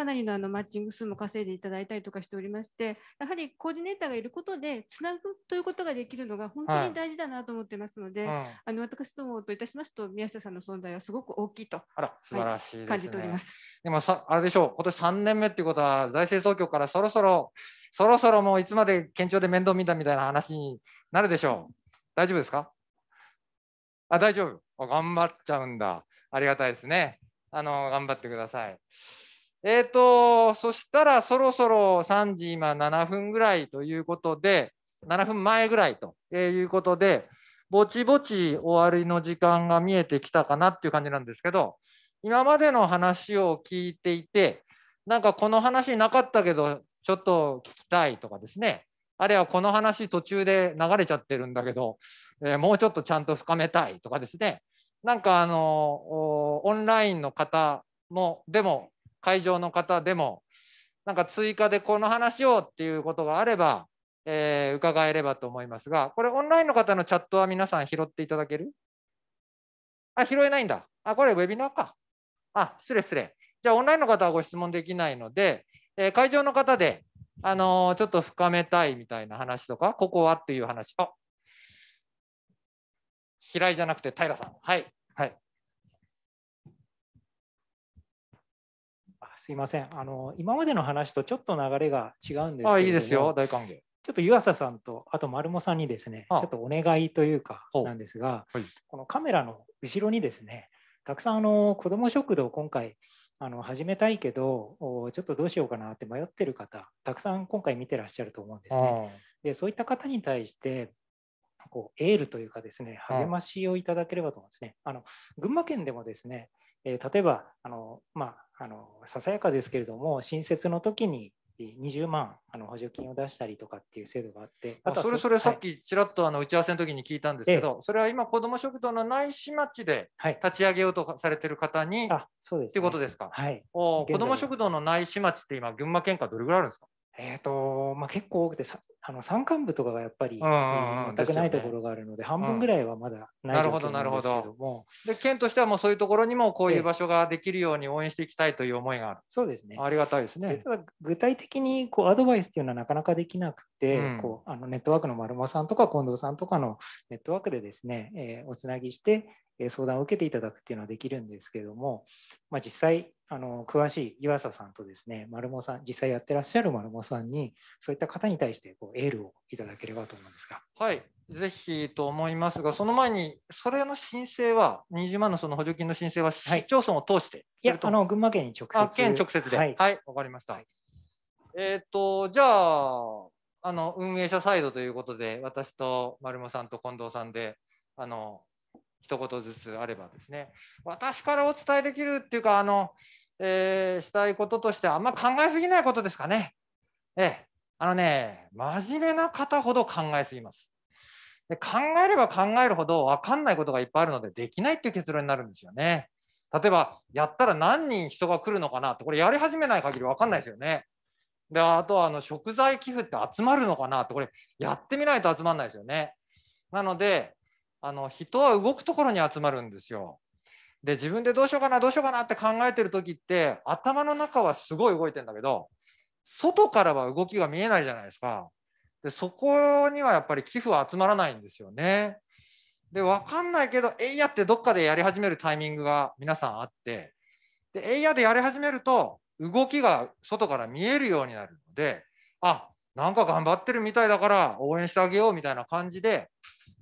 かなりのあのマッチング数も稼いでいただいたりとかしておりまして、やはりコーディネーターがいることで、つなぐということができるのが本当に大事だなと思ってますので、はい、あの私どもといたしますと、宮下さんの存在はすごく大きいと、あら素晴らしい、ねはい、感じております。でもさあれでしょう、今年3年目っていうことは、財政当局からそろそろ、そろそろもういつまで県庁で面倒見たみたいな話になるでしょう。大丈夫ですかあ大丈夫頑張っちゃうんだ。ありがたいですね。あの頑張ってください。えー、と、そしたらそろそろ3時今7分ぐらいということで、7分前ぐらいということで、ぼちぼち終わりの時間が見えてきたかなっていう感じなんですけど、今までの話を聞いていて、なんかこの話なかったけど、ちょっと聞きたいとかですね、あるいはこの話途中で流れちゃってるんだけど、えー、もうちょっとちゃんと深めたいとかですね、なんかあの、オンラインの方も、でも会場の方でも、なんか追加でこの話をっていうことがあれば、えー、伺えればと思いますが、これオンラインの方のチャットは皆さん拾っていただけるあ、拾えないんだ。あ、これウェビナーか。あ、失礼失礼。じゃあオンラインの方はご質問できないので、えー、会場の方で、あのー、ちょっと深めたいみたいな話とか、ここはっていう話。あ、平井じゃなくて平さん。はい。はい。すいませんあの今までの話とちょっと流れが違うんですけどあいいですよ大歓迎ちょっと湯浅さんとあと丸茂さんにですねちょっとお願いというかなんですが、はい、このカメラの後ろにですねたくさんあの子ども食堂今回あの始めたいけどちょっとどうしようかなって迷ってる方たくさん今回見てらっしゃると思うんですね。でそういった方に対してこうエールというかですね励ましをいただければと思うんですね。あの群馬県でもですね、えー、例えばあの、まあ、あのささやかですけれども、新設の時に20万あの補助金を出したりとかっていう制度があって、あとそれそれさっきちらっとあの打ち合わせの時に聞いたんですけど、それは今、子ども食堂のない市町で立ち上げようとされてる方に、はい、あそうです、ね、ということですか、はい、お子ども食堂のない市町って今、群馬県下どれぐらいあるんですかえーとまあ、結構多くてあの山間部とかがやっぱり、全くないところがあるので、半分ぐらいはまだない状ど、なんですけども、で県としてはもうそういうところにもこういう場所ができるように応援していきたいという思いがある。そうですね。ありがたいですね。ただ具体的にこうアドバイスっていうのはなかなかできなくて、こうあのネットワークの丸間さんとか近藤さんとかのネットワークでですね、えおつなぎして相談を受けていただくっていうのはできるんですけども、まあ、実際あの詳しい岩佐さんとですね丸茂さん実際やってらっしゃる丸茂さんにそういった方に対してこうエールをいただければと思うんですが。はいぜひと思いますが、その前に、それの申請は、20万のその補助金の申請は市町村を通して、はい、いや、あの群馬県に直接。県直接で、はい、はい、わ、かりました。はい、えっ、ー、と、じゃあ、あの運営者サイドということで、私と丸茂さんと近藤さんで、あの一言ずつあればですね、私からお伝えできるっていうか、あのえー、したいこととしてあんま考えすぎないことですかね。ええ、あのね、真面目な方ほど考えすぎます。で考えれば考えるほど分かんないことがいっぱいあるのでできないっていう結論になるんですよね。例えばやったら何人人が来るのかなってこれやり始めない限り分かんないですよね。であとはあの食材寄付って集まるのかなってこれやってみないと集まんないですよね。なのであの人は動くところに集まるんですよ。で自分でどうしようかなどうしようかなって考えてる時って頭の中はすごい動いてんだけど外からは動きが見えないじゃないですか。でそこにはやっぱり寄付は集まらないんですよね。で分かんないけどえいやってどっかでやり始めるタイミングが皆さんあってでえいやでやり始めると動きが外から見えるようになるのであなんか頑張ってるみたいだから応援してあげようみたいな感じで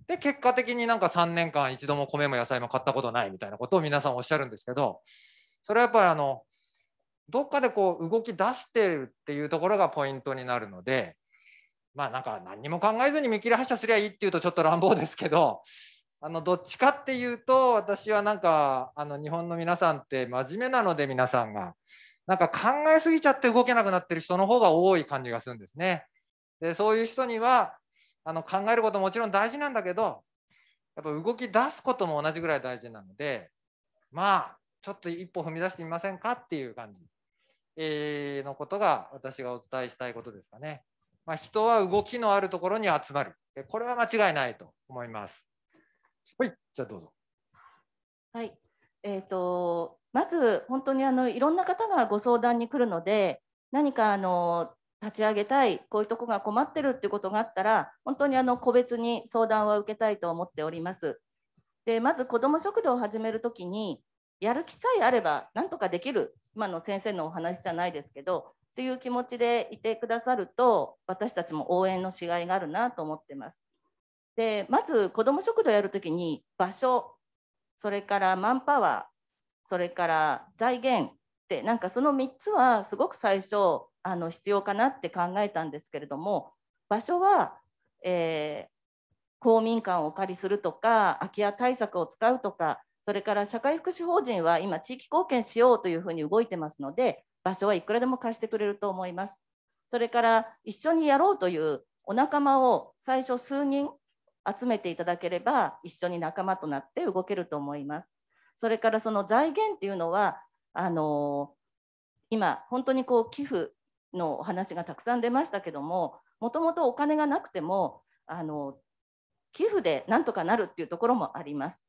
で結果的になんか3年間一度も米も野菜も買ったことないみたいなことを皆さんおっしゃるんですけどそれはやっぱりあのどっかでこう動き出してるっていうところがポイントになるのでまあなんか何にも考えずに見切り発車すりゃいいっていうとちょっと乱暴ですけどあのどっちかっていうと私はなんかあの日本の皆さんって真面目なので皆さんがなんか考えすぎちゃって動けなくなってる人の方が多い感じがするんですね。でそういう人にはあの考えることもちろん大事なんだけどやっぱ動き出すことも同じぐらい大事なのでまあちょっと一歩踏み出してみませんかっていう感じ、えのことが私がお伝えしたいことですかね。まあ、人は動きのあるところに集まる。これは間違いないと思います。はい、じゃあどうぞ。はい、えっ、ー、とまず本当にあのいろんな方がご相談に来るので何かあの立ち上げたいこういうとこが困ってるっていうことがあったら本当にあの個別に相談は受けたいと思っております。でまず子ども食堂を始めるときにやる気さえあればなんとかできる今の先生のお話じゃないですけどっていう気持ちでいてくださると私たちも応援のしがいがあるなと思ってます。でまず子ども食堂やるときに場所それからマンパワーそれから財源ってなんかその3つはすごく最初あの必要かなって考えたんですけれども場所は、えー、公民館をお借りするとか空き家対策を使うとかそれから社会福祉法人は今地域貢献しようというふうに動いてますので場所はいくらでも貸してくれると思います。それから一緒にやろうというお仲間を最初数人集めていただければ一緒に仲間となって動けると思います。それからその財源っていうのはあの今本当にこう寄付のお話がたくさん出ましたけどももともとお金がなくてもあの寄付でなんとかなるっていうところもあります。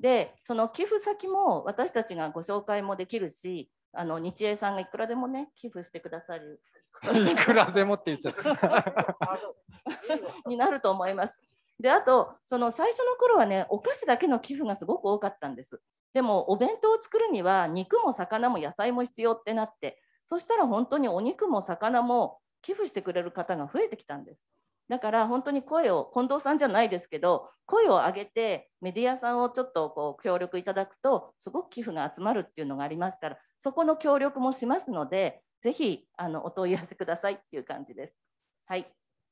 でその寄付先も私たちがご紹介もできるしあの日英さんがいくらでもね寄付してくださる *laughs* いくらでもって言っちゃった *laughs* になると思います。であとその最初の頃はねお菓子だけの寄付がすごく多かったんです。でもお弁当を作るには肉も魚も野菜も必要ってなってそしたら本当にお肉も魚も寄付してくれる方が増えてきたんです。だから本当に声を近藤さんじゃないですけど声を上げてメディアさんをちょっとこう協力いただくとすごく寄付が集まるっていうのがありますからそこの協力もしますのでぜひあのお問い合わせくださいっていう感じです。はい。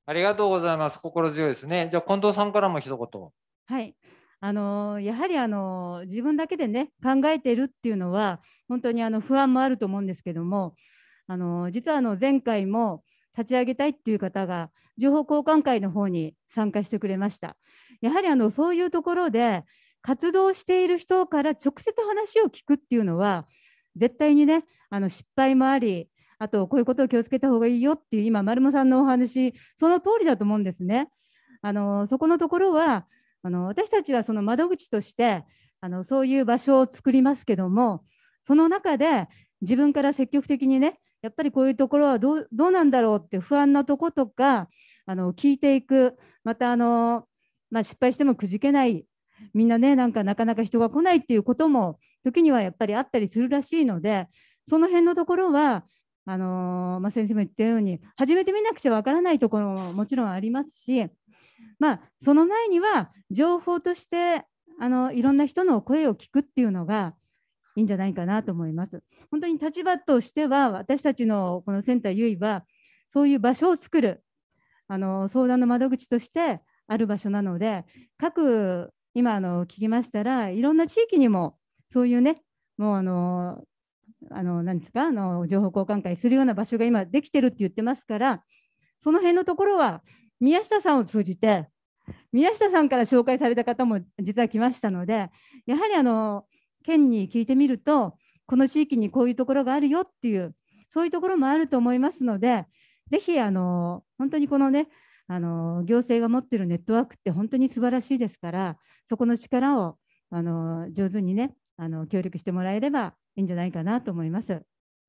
ありがとうございます。心強いですね。じゃあ近藤さんからも一言。はい。あのやはりあの自分だけでね考えてるっていうのは本当にあの不安もあると思うんですけどもあの実はあの前回も立ち上げたいっていう方が情報交換会の方に参加してくれました。やはりあのそういうところで活動している人から直接話を聞くっていうのは絶対にねあの失敗もありあとこういうことを気をつけた方がいいよっていう今丸間さんのお話その通りだと思うんですね。あのそこのところはあの私たちはその窓口としてあのそういう場所を作りますけどもその中で自分から積極的にねやっぱりこういうところはどうどうなんだろうって不安なとことかあの聞いていくまたあの、まあ、失敗してもくじけないみんなねなんかなかなか人が来ないっていうことも時にはやっぱりあったりするらしいのでその辺のところはあのまあ、先生も言ったように始めてみなくちゃわからないところももちろんありますしまあ、その前には情報としてあのいろんな人の声を聞くっていうのがいいんじゃないかなと思います。本当に立場としては私たちのこのセンターゆいはそういう場所を作るあの相談の窓口としてある場所なので各今あの聞きましたらいろんな地域にもそういうねもうあのあの何ですかあの情報交換会するような場所が今できてるって言ってますからその辺のところは宮下さんを通じて宮下さんから紹介された方も実は来ましたのでやはりあの県に聞いてみるとこの地域にこういうところがあるよっていうそういうところもあると思いますのでぜひあの本当にこのねあの行政が持ってるネットワークって本当に素晴らしいですからそこの力をあの上手にねあの協力してもらえればいいんじゃないかなと思います。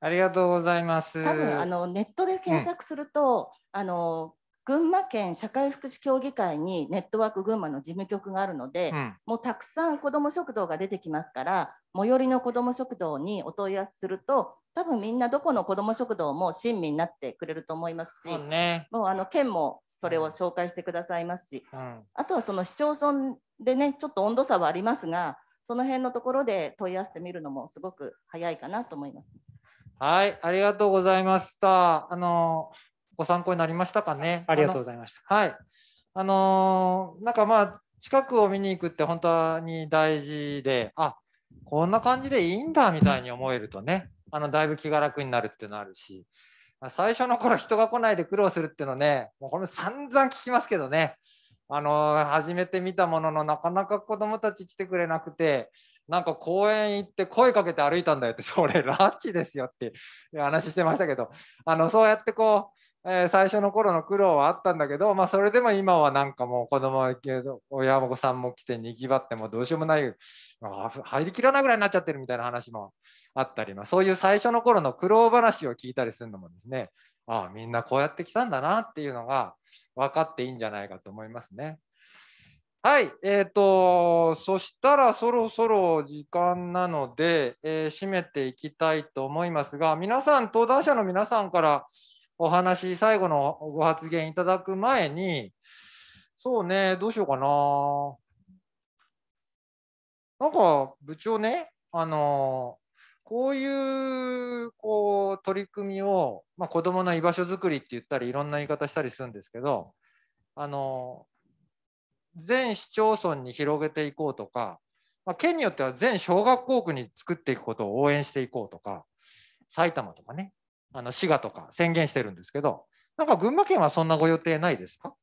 ありがとうございます。多分あのネットで検索すると、うん、あの群馬県社会福祉協議会にネットワーク群馬の事務局があるので、うん、もうたくさん子ども食堂が出てきますから最寄りの子ども食堂にお問い合わせすると多分みんなどこの子ども食堂も親身になってくれると思いますし、ね、もうあの県もそれを紹介してくださいますし、うん、あとはその市町村でねちょっと温度差はありますがその辺のところで問い合わせてみるのもすごく早いかなと思います。はい、ありがとうございました。あのご参考になりましたかね。ありがとうございました。はい。あのー、なんかまあ、近くを見に行くって本当に大事で、あこんな感じでいいんだみたいに思えるとね、あのだいぶ気が楽になるっていうのあるし、最初の頃人が来ないで苦労するっていうのね、もうこれ散々聞きますけどね、あの始めてみたもののなかなか子どもたち来てくれなくて、なんか公園行って声かけて歩いたんだよって、それラッチですよっていう話してましたけど、あのそうやってこう、えー、最初の頃の苦労はあったんだけど、まあ、それでも今はなんかもう子供親御さんも来てにぎわってもどうしようもない入りきらないぐらいになっちゃってるみたいな話もあったり、まあ、そういう最初の頃の苦労話を聞いたりするのもですねああみんなこうやってきたんだなっていうのが分かっていいんじゃないかと思いますね。はい、えーと、そしたらそろそろ時間なので、えー、締めていきたいと思いますが、皆さん、登壇者の皆さんから、お話、最後のご発言いただく前に、そうね、どうしようかな。なんか、部長ね、あの、こういう、こう、取り組みを、まあ、子供の居場所づくりって言ったり、いろんな言い方したりするんですけど、あの、全市町村に広げていこうとか、まあ、県によっては全小学校区に作っていくことを応援していこうとか、埼玉とかね、あの滋賀とか宣言してるんですけど、なんか群馬県はそんなご予定ないですか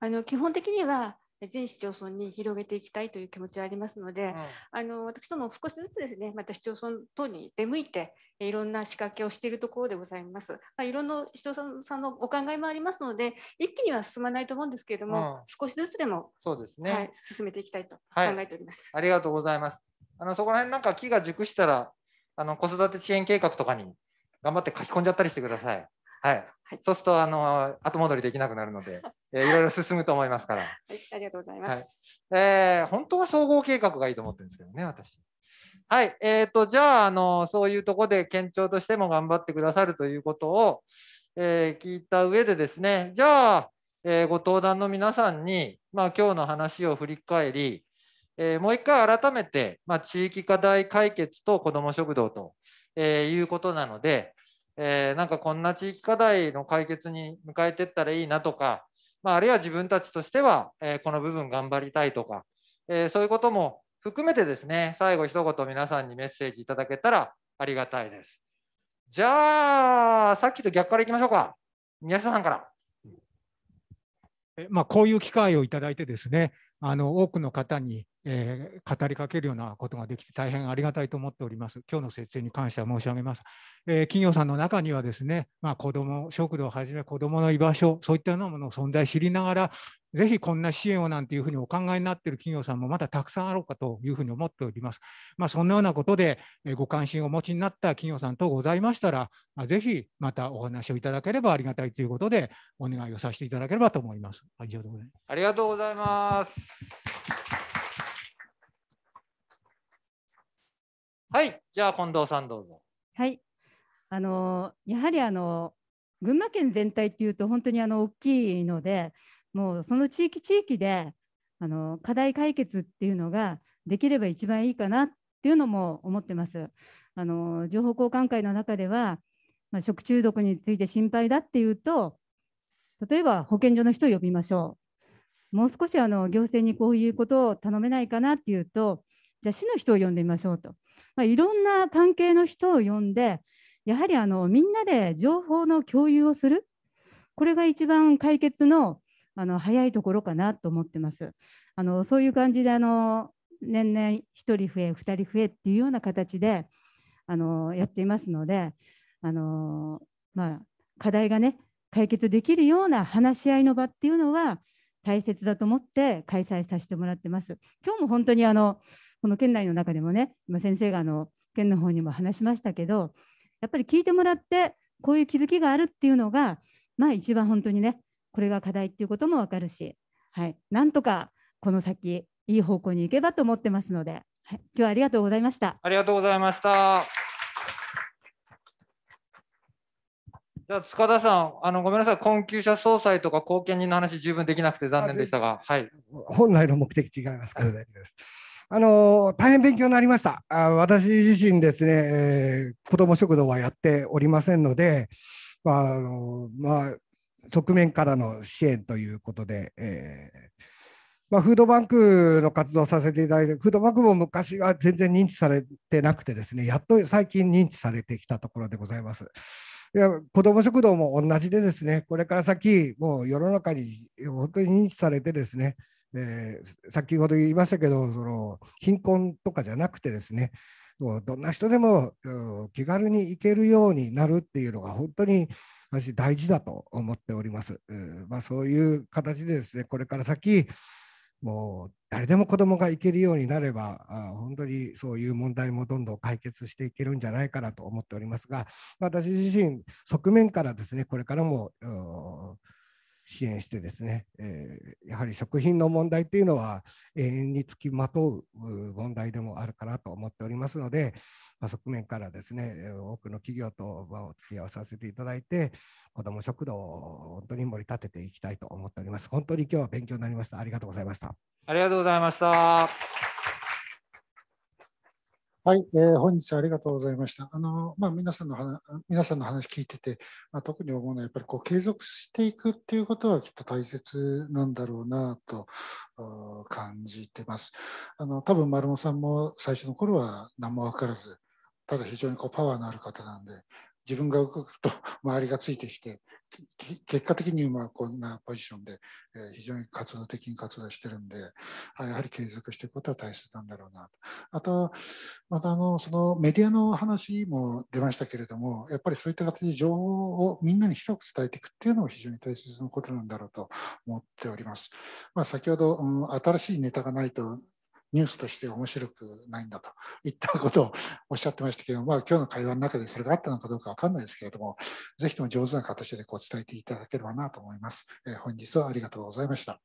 あの基本的には全市町村に広げていきたいという気持ちはありますので、うん、あの私ども少しずつですねまた市町村等に出向いていろんな仕掛けをしているところでございます、まあ、いろんな市町村さんのお考えもありますので一気には進まないと思うんですけれども、うん、少しずつでもそうですね、はい、進めていきたいと考えております、はい、ありがとうございますあのそこら辺なんか木が熟したらあの子育て支援計画とかに頑張って書き込んじゃったりしてください。はい、はい、そうするとあの後戻りできなくなるので、えー、いろいろ進むと思いますから。*laughs* はい、ありがとうございます。はい、えー、本当は総合計画がいいと思ってるんですけどね、私。はい、えっ、ー、とじゃああのそういうとこで県庁としても頑張ってくださるということを、えー、聞いた上でですね、じゃあ、えご登壇の皆さんにまあ今日の話を振り返り、えー、もう一回改めて、まあ、地域課題解決と子ども食堂と、えー、いうことなので、えー、なんかこんな地域課題の解決に向かえていったらいいなとか、まあ、あるいは自分たちとしては、えこの部分頑張りたいとか、えそういうことも含めてですね最後一言皆さんにメッセージいただけたらありがたいです。じゃあさっきと逆からいきましょうか宮下さんから。まあ、こういう機会をいただいてですね、あの多くの方に、えー、語りかけるようなことができて大変ありがたいと思っております。今日の設定に関しては申し上げます。えー、企業さんの中にはですね、まあ、子ども、食堂をはじめ子どもの居場所、そういったようなものを存在知りながら、ぜひこんな支援をなんていうふうにお考えになっている企業さんもまだたくさんあろうかというふうに思っております。まあ、そんなようなことでご関心をお持ちになった企業さんとございましたら、ぜひまたお話をいただければありがたいということで、お願いをさせていただければと思います。以上でございます。ありがとうございます。はい、じゃあ近藤さんどうぞ。はい、あのやはりあの群馬県全体っていうと本当にあの大きいのでもうその地域地域であの課題解決っていうのができれば一番いいかなっていうのも思ってます。あの情報交換会の中では、まあ、食中毒について心配だっていうと例えば保健所の人を呼びましょうもう少しあの行政にこういうことを頼めないかなっていうとじゃあ市の人を呼んでみましょうと、まあ、いろんな関係の人を呼んでやはりあのみんなで情報の共有をするこれが一番解決のあの早いところかなと思ってます。あのそういう感じであの年々一人増え二人増えっていうような形であのやっていますのであの、まあ、課題がね解決できるような話し合いの場っていうのは大切だと思って開催させてもらってます。今日も本当にあのこの県内の中でもね今先生があの県の方にも話しましたけどやっぱり聞いてもらってこういう気づきがあるっていうのがまあ一番本当にねこれが課題っていうこともわかるし、はい、なんとかこの先いい方向に行けばと思ってますので、はい、今日はありがとうございました。ありがとうございました。じゃあ塚田さん、あのごめんなさい、困窮者総裁とか貢献人の話、十分できなくて残念でしたが、はい、本来の目的違いますから大丈夫です。あの大変勉強になりました。あ私自身ですね、えー、子ども食堂はやっておりませんので、まああのまあ、側面からの支援ということで、えーまあ、フードバンクの活動させていただいて、フードバンクも昔は全然認知されてなくてですね、やっと最近認知されてきたところでございます。いや子ども食堂も同じでですね、これから先、もう世の中に本当に認知されてですね、えー、先ほど言いましたけど、その貧困とかじゃなくてですね、もうどんな人でも気軽に行けるようになるっていうのが本当に私大事だと思っております。まあ、そういう形でですねこれから先もう誰でも子どもが行けるようになれば本当にそういう問題もどんどん解決していけるんじゃないかなと思っておりますが私自身側面からですねこれからも支援してですね、えー、やはり食品の問題っていうのは永遠につきまとう問題でもあるかなと思っておりますので、まあ、側面からですね多くの企業とお付き合いをさせていただいて子ども食堂を本当に盛り立てていきたいと思っております本当に今日は勉強になりましたありがとうございましたありがとうございましたはい、えー、本日はありがとうございました。あのまあ、皆さんの話皆さんの話聞いてて、まあ、特に思うのはやっぱりこう継続していくっていうことはきっと大切なんだろうなと感じてます。あの多分丸尾さんも最初の頃は何も分からず、ただ非常にこうパワーのある方なんで、自分が動くと *laughs* 周りがついてきて結果的に今こんなポジションで、え非常に活動的に活動してるんでやはり継続していくことは大切なんだろうなとあとまたあのそのメディアの話も出ましたけれどもやっぱりそういった形で情報をみんなに広く伝えていくっていうのも非常に大切なことなんだろうと思っております、まあ、先ほど、うん、新しいネタがないとニュースとして面白くないんだといったことをおっしゃってましたけど、まあ、今日の会話の中でそれがあったのかどうか分かんないですけれども、ぜひとも上手な形でこう伝えていただければなと思います。えー、本日はありがとうございました。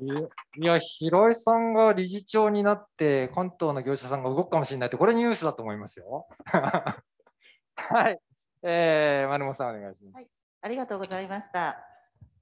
いや、広井さんが理事長になって、関東の業者さんが動くかもしれないって、これニュースだと思いますよ。*laughs* はい。えー、丸本さん、お願いします、はい。ありがとうございました。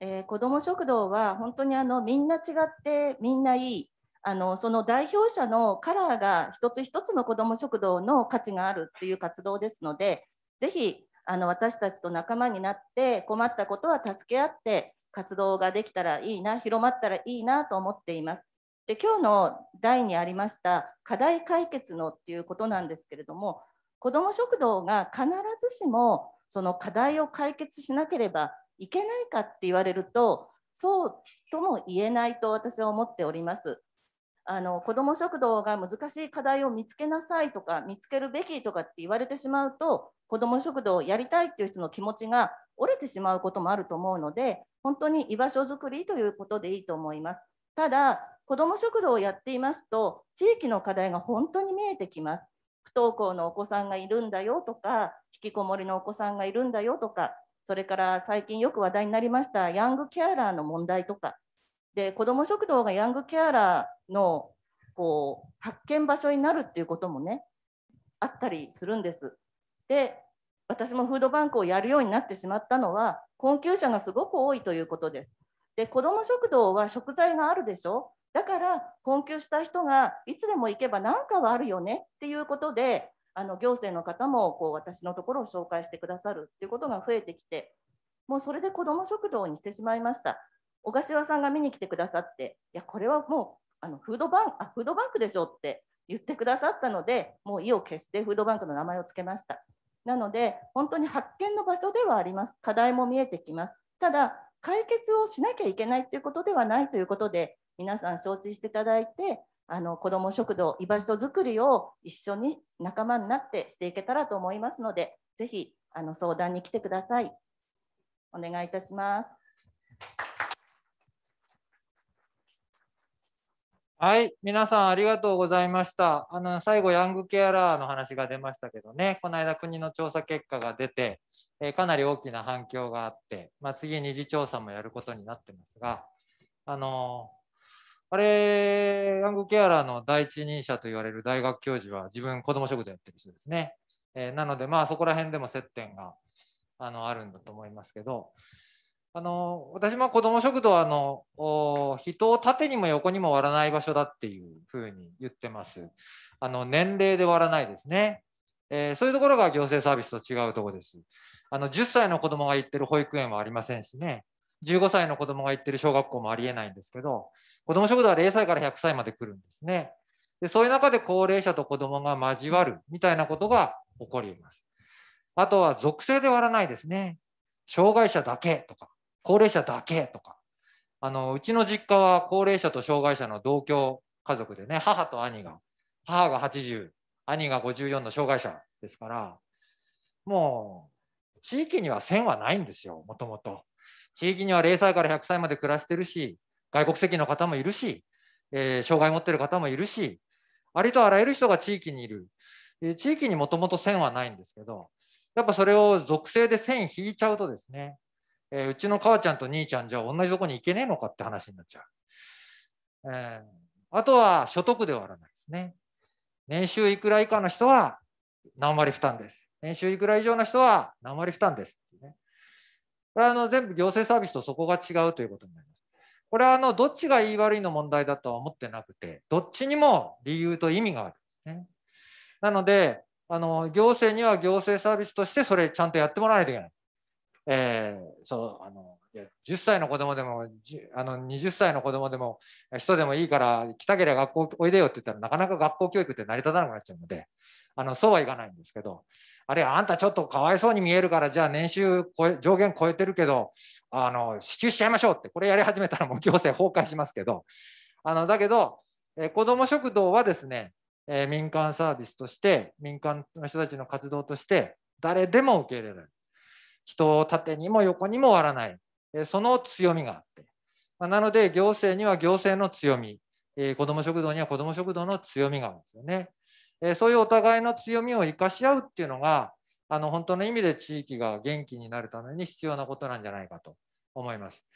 えー、子ども食堂は本当にあのみんな違ってみんないいあのその代表者のカラーが一つ一つの子ども食堂の価値があるっていう活動ですのでぜひあの私たちと仲間になって困ったことは助け合って活動ができたらいいな広まったらいいなと思っています。で今日の題にありました課題解決のっていうことなんですけれども子ども食堂が必ずしもその課題を解決しなければいけないかって言われるとそうとも言えないと私は思っております。あの子ども食堂が難しい課題を見つけなさいとか見つけるべきとかって言われてしまうと子ども食堂をやりたいっていう人の気持ちが折れてしまうこともあると思うので本当に居場所づくりということでいいと思います。ただ子ども食堂をやっていますと地域の課題が本当に見えてきます。不登校のお子さんがいるんだよとか引きこもりのお子さんがいるんだよとかそれから最近よく話題になりましたヤングケアラーの問題とかで子ども食堂がヤングケアラーのこう発見場所になるっていうこともねあったりするんです。で私もフードバンクをやるようになってしまったのは困窮者がすごく多いということです。で子ども食堂は食材があるでしょだから困窮した人がいつでも行けば何かはあるよねっていうことであの行政の方もこう私のところを紹介してくださるっていうことが増えてきてもうそれで子ども食堂にしてしまいました小柏さんが見に来てくださっていやこれはもうあのフードバンクあフードバンクでしょって言ってくださったのでもう意を決してフードバンクの名前を付けましたなので本当に発見の場所ではあります課題も見えてきますただ解決をしなきゃいけないということではないということで皆さん承知していただいてあの子ども食堂居場所づくりを一緒に仲間になってしていけたらと思いますのでぜひあの相談に来てくださいお願いいたしますはい皆さんありがとうございましたあの最後ヤングケアラーの話が出ましたけどねこの間国の調査結果が出て、えかなり大きな反響があって、まあ、次二次調査もやることになってますがあのーあれ、ヤングケアラーの第一人者と言われる大学教授は自分、子ども食堂やってる人ですね。えー、なので、まあ、そこら辺でも接点があのあるんだと思いますけど、あの私も子ども食堂はあの人を縦にも横にも割らない場所だっていうふうに言ってます。あの年齢で割らないですね、えー、そういうところが行政サービスと違うところです。あの10歳の子どもが行ってる保育園はありませんしね、15歳の子供が行ってる小学校もありえないんですけど、子供食堂は0歳から100歳まで来るんですね。でそういう中で高齢者と子供が交わるみたいなことが起こります。あとは属性で割らないですね。障害者だけとか、高齢者だけとか。あのうちの実家は高齢者と障害者の同居家族でね、母と兄が、母が80、兄が54の障害者ですから、もう地域には線はないんですよ、もともと。地域には0歳から100歳まで暮らしてるし、外国籍の方もいるし、えー、障害持ってる方もいるし、ありとあらゆる人が地域にいる。地域にもともと線はないんですけど、やっぱそれを属性で線引いちゃうとですね、えー、うちの母ちゃんと兄ちゃんじゃ同じとこに行けねえのかって話になっちゃう。えー、あとは所得ではあらないですね。年収いくら以下の人は何割負担です。年収いくら以上の人は何割負担です。これはあの全部行政サービスとそこが違うということになります。これはあのどっちが言い悪いの問題だとは思ってなくて、どっちにも理由と意味がある、ね。なので、あの行政には行政サービスとしてそれちゃんとやってもらわないといけない。えー、そうあの10歳の子供でもあの20歳の子供でも人でもいいから来たければ学校おいでよって言ったらなかなか学校教育って成り立たなくなっちゃうのであのそうはいかないんですけど、あれ、あんたちょっとかわいそうに見えるから、じゃあ年収上限超えてるけど、あの支給しちゃいましょうって、これやり始めたらもう行政崩壊しますけど、*laughs* あのだけど、え子ども食堂はですね、え民間サービスとして、民間の人たちの活動として、誰でも受け入れられる。人を縦にも横にも割らない、えその強みがあって。まなので、行政には行政の強み、え子ども食堂には子ども食堂の強みがあるんですよね。えそういうお互いの強みを生かし合うっていうのがあの本当の意味で地域が元気になるために必要なことなんじゃないかと思います。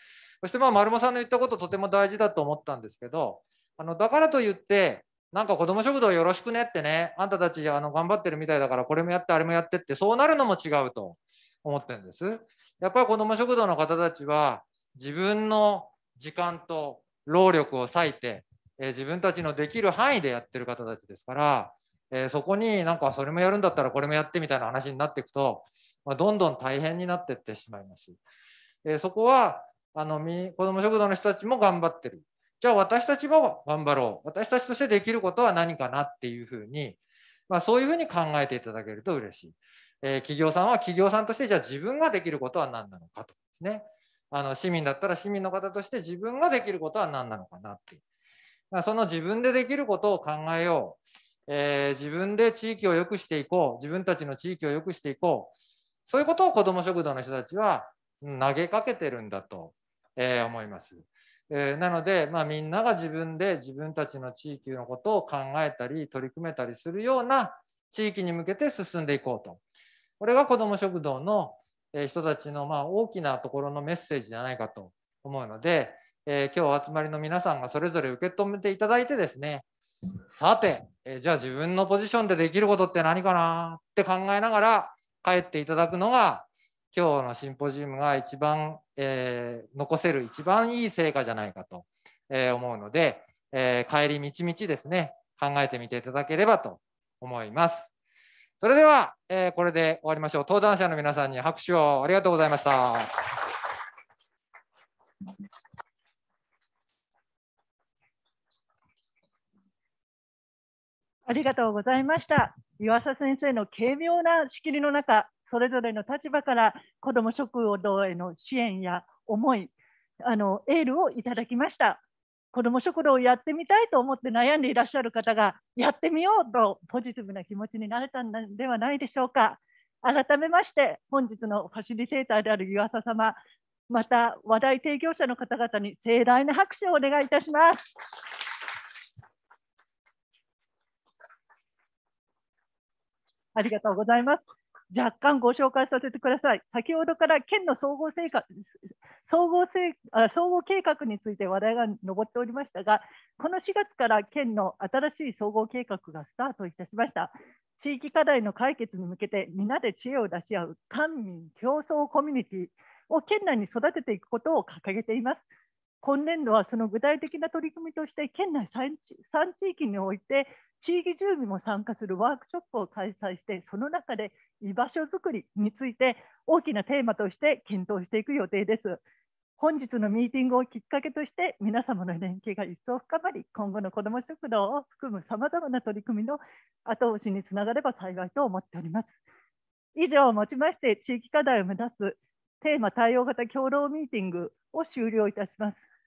そしてまあ丸間さんの言ったこととても大事だと思ったんですけどあのだからといってなんか子ども食堂よろしくねってねあんたたちあの頑張ってるみたいだからこれもやってあれもやってってそうなるのも違うと思ってるんです。やっぱり子ども食堂の方たちは自分の時間と労力を割いて、えー、自分たちのできる範囲でやってる方たちですからえー、そこになんかそれもやるんだったらこれもやってみたいな話になっていくと、まあ、どんどん大変になっていってしまいます。えー、そこはあの子ども食堂の人たちも頑張ってる。じゃあ私たちも頑張ろう。私たちとしてできることは何かなっていうふうに、まあ、そういうふうに考えていただけると嬉しい。えー、企業さんは企業さんとしてじゃあ自分ができることは何なのかとですね。あの市民だったら市民の方として自分ができることは何なのかなっていう。まあ、その自分でできることを考えよう。えー、自分で地域を良くしていこう自分たちの地域を良くしていこうそういうことを子ども食堂の人たちは投げかけてるんだと、えー、思います。えー、なので、まあ、みんなが自分で自分たちの地域のことを考えたり取り組めたりするような地域に向けて進んでいこうと。これが子ども食堂の人たちのまあ大きなところのメッセージじゃないかと思うので、えー、今日お集まりの皆さんがそれぞれ受け止めていただいてですね、さて、えじゃあ自分のポジションでできることって何かなって考えながら帰っていただくのが今日のシンポジウムが一番、えー、残せる一番いい成果じゃないかと、え思うので、えー、帰り道々ですね考えてみていただければと思います。それでは、えー、これで終わりましょう。登壇者の皆さんに拍手をありがとうございました。ありがとうございました。岩佐先生の軽妙な仕切りの中、それぞれの立場から子ども食堂への支援や思い、あのエールをいただきました。子ども食堂をやってみたいと思って悩んでいらっしゃる方が、やってみようとポジティブな気持ちになれたんではないでしょうか。改めまして、本日のファシリテーターである湯浅様、また話題提供者の方々に盛大な拍手をお願いいたします。ありがとうございます。若干ご紹介させてください。先ほどから県の総合計画総合せあ総合計画について話題が上っておりましたが、この4月から県の新しい総合計画がスタートいたしました。地域課題の解決に向けて、皆で知恵を出し合う官民競争コミュニティを県内に育てていくことを掲げています。今年度はその具体的な取り組みとして県内 3, 地域において地域住民も参加するワークショップを開催してその中で居場所づくりについて大きなテーマとして検討していく予定です。本日のミーティングをきっかけとして皆様の連携が一層深まり今後の子ども食堂を含むさまざまな取り組みの後押しにつながれば幸いと思っております。以上をもちまして地域課題を目指すテーマ対応型共同ミーティングを終了いたします。